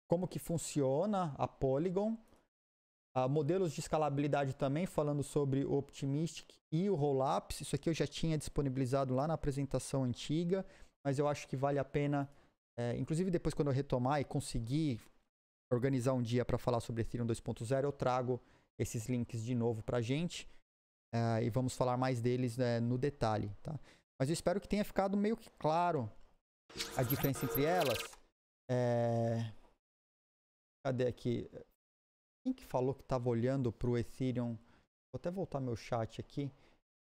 como que funciona a Polygon Uh, modelos de escalabilidade também, falando sobre o Optimistic e o Rollups. Isso aqui eu já tinha disponibilizado lá na apresentação antiga, mas eu acho que vale a pena, é, inclusive depois quando eu retomar e conseguir organizar um dia para falar sobre Ethereum 2.0, eu trago esses links de novo para a gente uh, e vamos falar mais deles né, no detalhe. Tá? Mas eu espero que tenha ficado meio que claro a diferença entre elas. É... Cadê aqui? Quem que falou que estava olhando para o Ethereum? Vou até voltar meu chat aqui.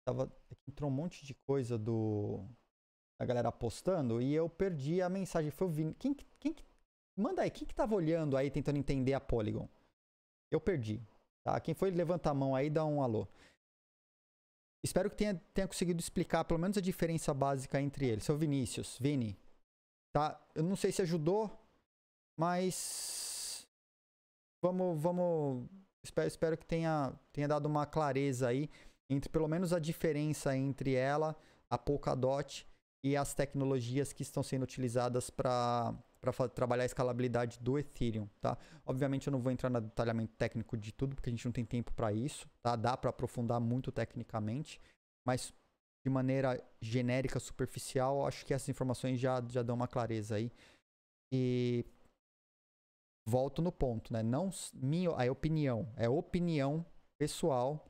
Tava, é entrou um monte de coisa do da galera postando e eu perdi a mensagem. Foi o Vini. Quem, quem Manda aí, quem que tava olhando aí tentando entender a Polygon? Eu perdi. Tá? Quem foi levanta a mão aí, dá um alô. Espero que tenha, tenha conseguido explicar pelo menos a diferença básica entre eles. Seu Vinícius, Vini, tá? Eu não sei se ajudou, mas vamos, vamos espero, espero que tenha, tenha dado uma clareza aí entre pelo menos a diferença entre ela, a Polkadot e as tecnologias que estão sendo utilizadas para para trabalhar a escalabilidade do Ethereum, tá? Obviamente eu não vou entrar no detalhamento técnico de tudo, porque a gente não tem tempo para isso, tá? Dá para aprofundar muito tecnicamente, mas de maneira genérica, superficial, acho que essas informações já, já dão uma clareza aí. E volto no ponto, né? Não minha a opinião, é opinião pessoal.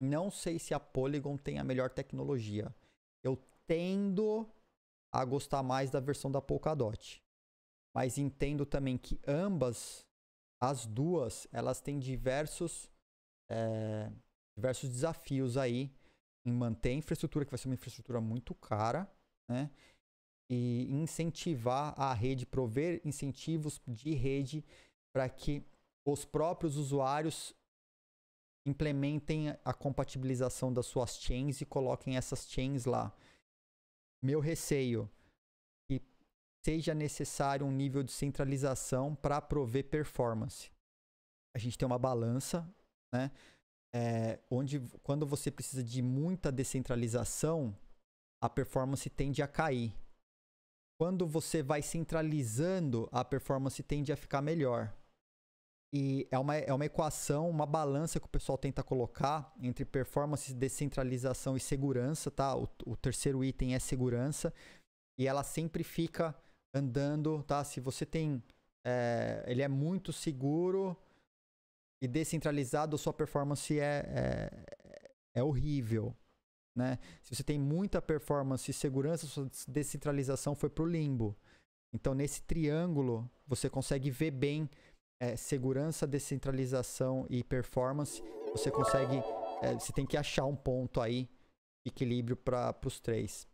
Não sei se a Polygon tem a melhor tecnologia. Eu tendo a gostar mais da versão da Polkadot. Mas entendo também que ambas, as duas, elas têm diversos, é, diversos desafios aí em manter a infraestrutura, que vai ser uma infraestrutura muito cara, né? e incentivar a rede, prover incentivos de rede para que os próprios usuários implementem a compatibilização das suas chains e coloquem essas chains lá. Meu receio é que seja necessário um nível de centralização para prover performance. A gente tem uma balança, né? É, onde quando você precisa de muita descentralização, a performance tende a cair quando você vai centralizando, a performance tende a ficar melhor. E é uma, é uma equação, uma balança que o pessoal tenta colocar entre performance, descentralização e segurança, tá? O, o terceiro item é segurança. E ela sempre fica andando, tá? Se você tem. É, ele é muito seguro e descentralizado, sua performance é, é, é horrível. Né? Se você tem muita performance e segurança, sua descentralização foi para o limbo. Então, nesse triângulo, você consegue ver bem é, segurança, descentralização e performance. Você consegue, é, você tem que achar um ponto aí, equilíbrio para os três.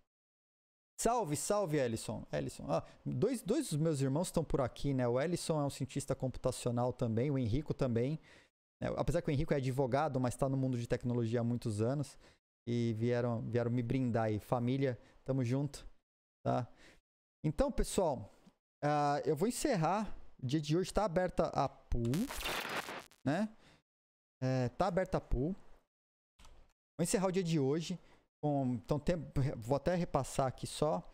Salve, salve, Ellison. Ellison. Ah, dois, dois dos meus irmãos estão por aqui, né? O Ellison é um cientista computacional também, o Henrico também. É, apesar que o Henrico é advogado, mas está no mundo de tecnologia há muitos anos e vieram, vieram me brindar aí. Família, tamo junto, tá? Então, pessoal, uh, eu vou encerrar. O dia de hoje tá aberta a pool, né? É, tá aberta a pool. Vou encerrar o dia de hoje. Com, então, tem, vou até repassar aqui só.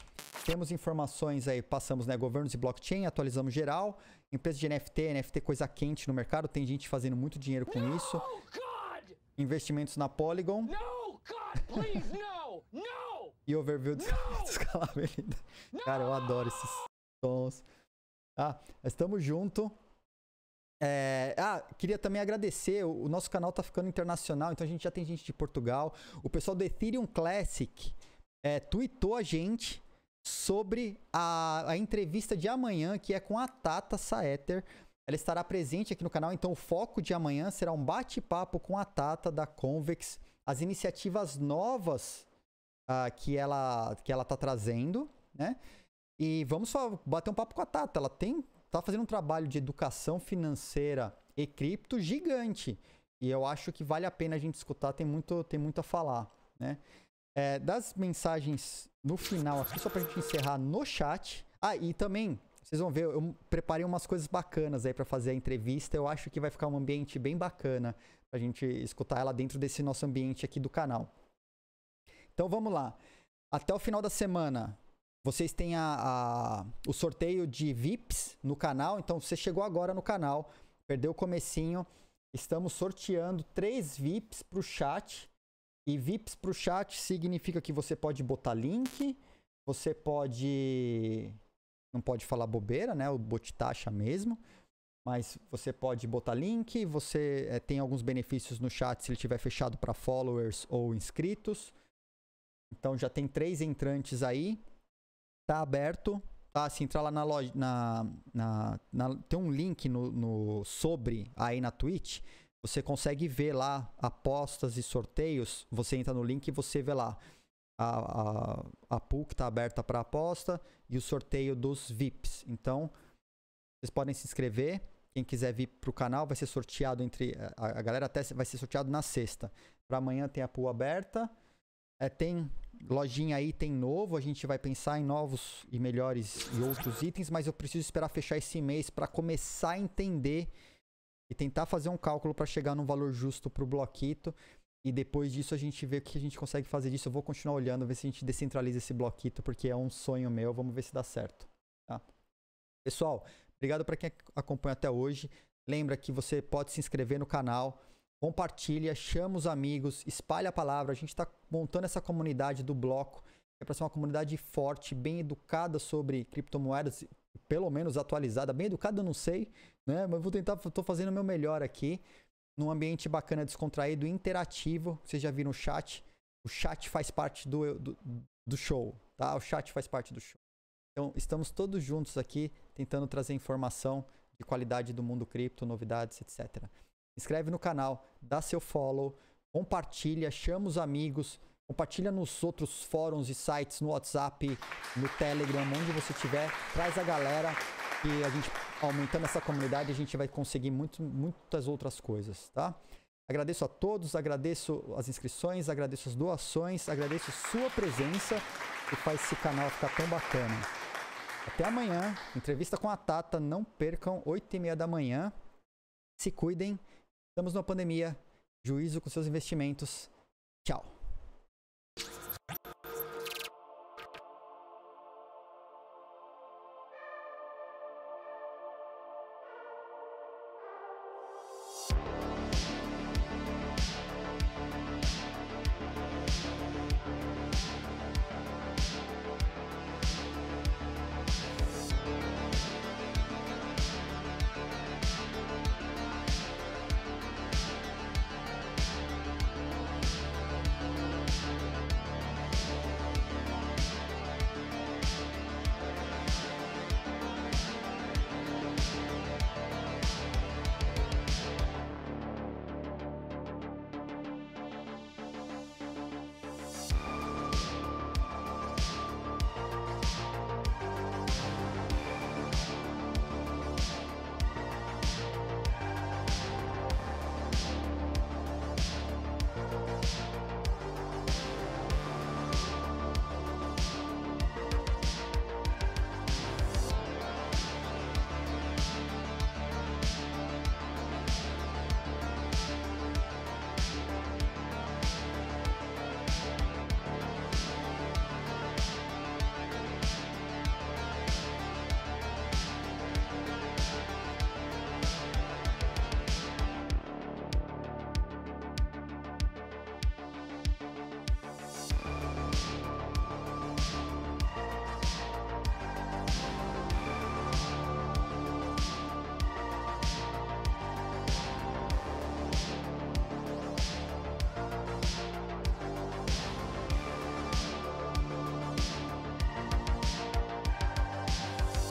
Temos informações aí, passamos, né? Governos e blockchain, atualizamos geral. Empresa de NFT, NFT coisa quente no mercado. Tem gente fazendo muito dinheiro com Não, isso. God! Investimentos na Polygon. Não! E overview descalável ainda. Cara, eu adoro esses tons. Ah, estamos junto. É... Ah, queria também agradecer. O nosso canal tá ficando internacional, então a gente já tem gente de Portugal. O pessoal do Ethereum Classic é, tweetou a gente sobre a, a entrevista de amanhã, que é com a Tata Saeter. Ela estará presente aqui no canal, então o foco de amanhã será um bate-papo com a Tata da Convex as iniciativas novas uh, que ela que ela tá trazendo, né? E vamos só bater um papo com a Tata. Ela tem tá fazendo um trabalho de educação financeira e cripto gigante. E eu acho que vale a pena a gente escutar, tem muito, tem muito a falar, né? É, das mensagens no final aqui, só a gente encerrar no chat. Ah, e também, vocês vão ver, eu preparei umas coisas bacanas aí para fazer a entrevista. Eu acho que vai ficar um ambiente bem bacana pra gente escutar ela dentro desse nosso ambiente aqui do canal. Então vamos lá. Até o final da semana, vocês têm a, a, o sorteio de VIPs no canal. Então, você chegou agora no canal, perdeu o comecinho, estamos sorteando três VIPs para o chat. E VIPs para o chat significa que você pode botar link, você pode não pode falar bobeira, né? O taxa mesmo. Mas você pode botar link, você é, tem alguns benefícios no chat se ele tiver fechado para followers ou inscritos. Então já tem três entrantes aí. Tá aberto. Tá, se entrar lá na loja. Na, na, na tem um link no, no sobre aí na Twitch. Você consegue ver lá apostas e sorteios. Você entra no link e você vê lá a, a, a pool que está aberta para aposta e o sorteio dos VIPs. Então, vocês podem se inscrever. Quem quiser vir para o canal vai ser sorteado entre. Eh, a, a, galera até vai ser sorteado na sexta. Para amanhã tem a pool aberta. É, tem lojinha aí, tem novo. A gente vai pensar em novos e melhores e outros itens, mas eu preciso esperar fechar esse mês para começar a entender e tentar fazer um cálculo para chegar num valor justo para o bloquito. E depois disso a gente vê o que a gente consegue fazer disso. Eu vou continuar olhando, ver se a gente descentraliza esse bloquito, porque é um sonho meu. Vamos ver se dá certo. Tá? Pessoal, obrigado para quem acompanha até hoje. Lembra que você pode se inscrever no canal, compartilha, chama os amigos, espalha a palavra. A gente está montando essa comunidade do bloco, é para ser uma comunidade forte, bem educada sobre criptomoedas, pelo menos atualizada. Bem educada eu não sei, né? Mas vou tentar, estou fazendo o meu melhor aqui num ambiente bacana, descontraído, interativo. Vocês já viram o chat. O chat faz parte do, do, do show, tá? O chat faz parte do show. Então, estamos todos juntos aqui tentando trazer informação de qualidade do mundo cripto, novidades, etc. Inscreve no canal, dá seu follow, compartilha, chama os amigos, compartilha nos outros fóruns e sites, no WhatsApp, no Telegram, onde você tiver, traz a galera que a gente aumentando essa comunidade, a gente vai conseguir muito, muitas outras coisas, tá? Agradeço a todos, agradeço as inscrições, agradeço as doações, agradeço sua presença que faz esse canal ficar tão bacana. Até amanhã, entrevista com a Tata, não percam, 8 e meia da manhã. Se cuidem, estamos numa pandemia, juízo com seus investimentos. Tchau.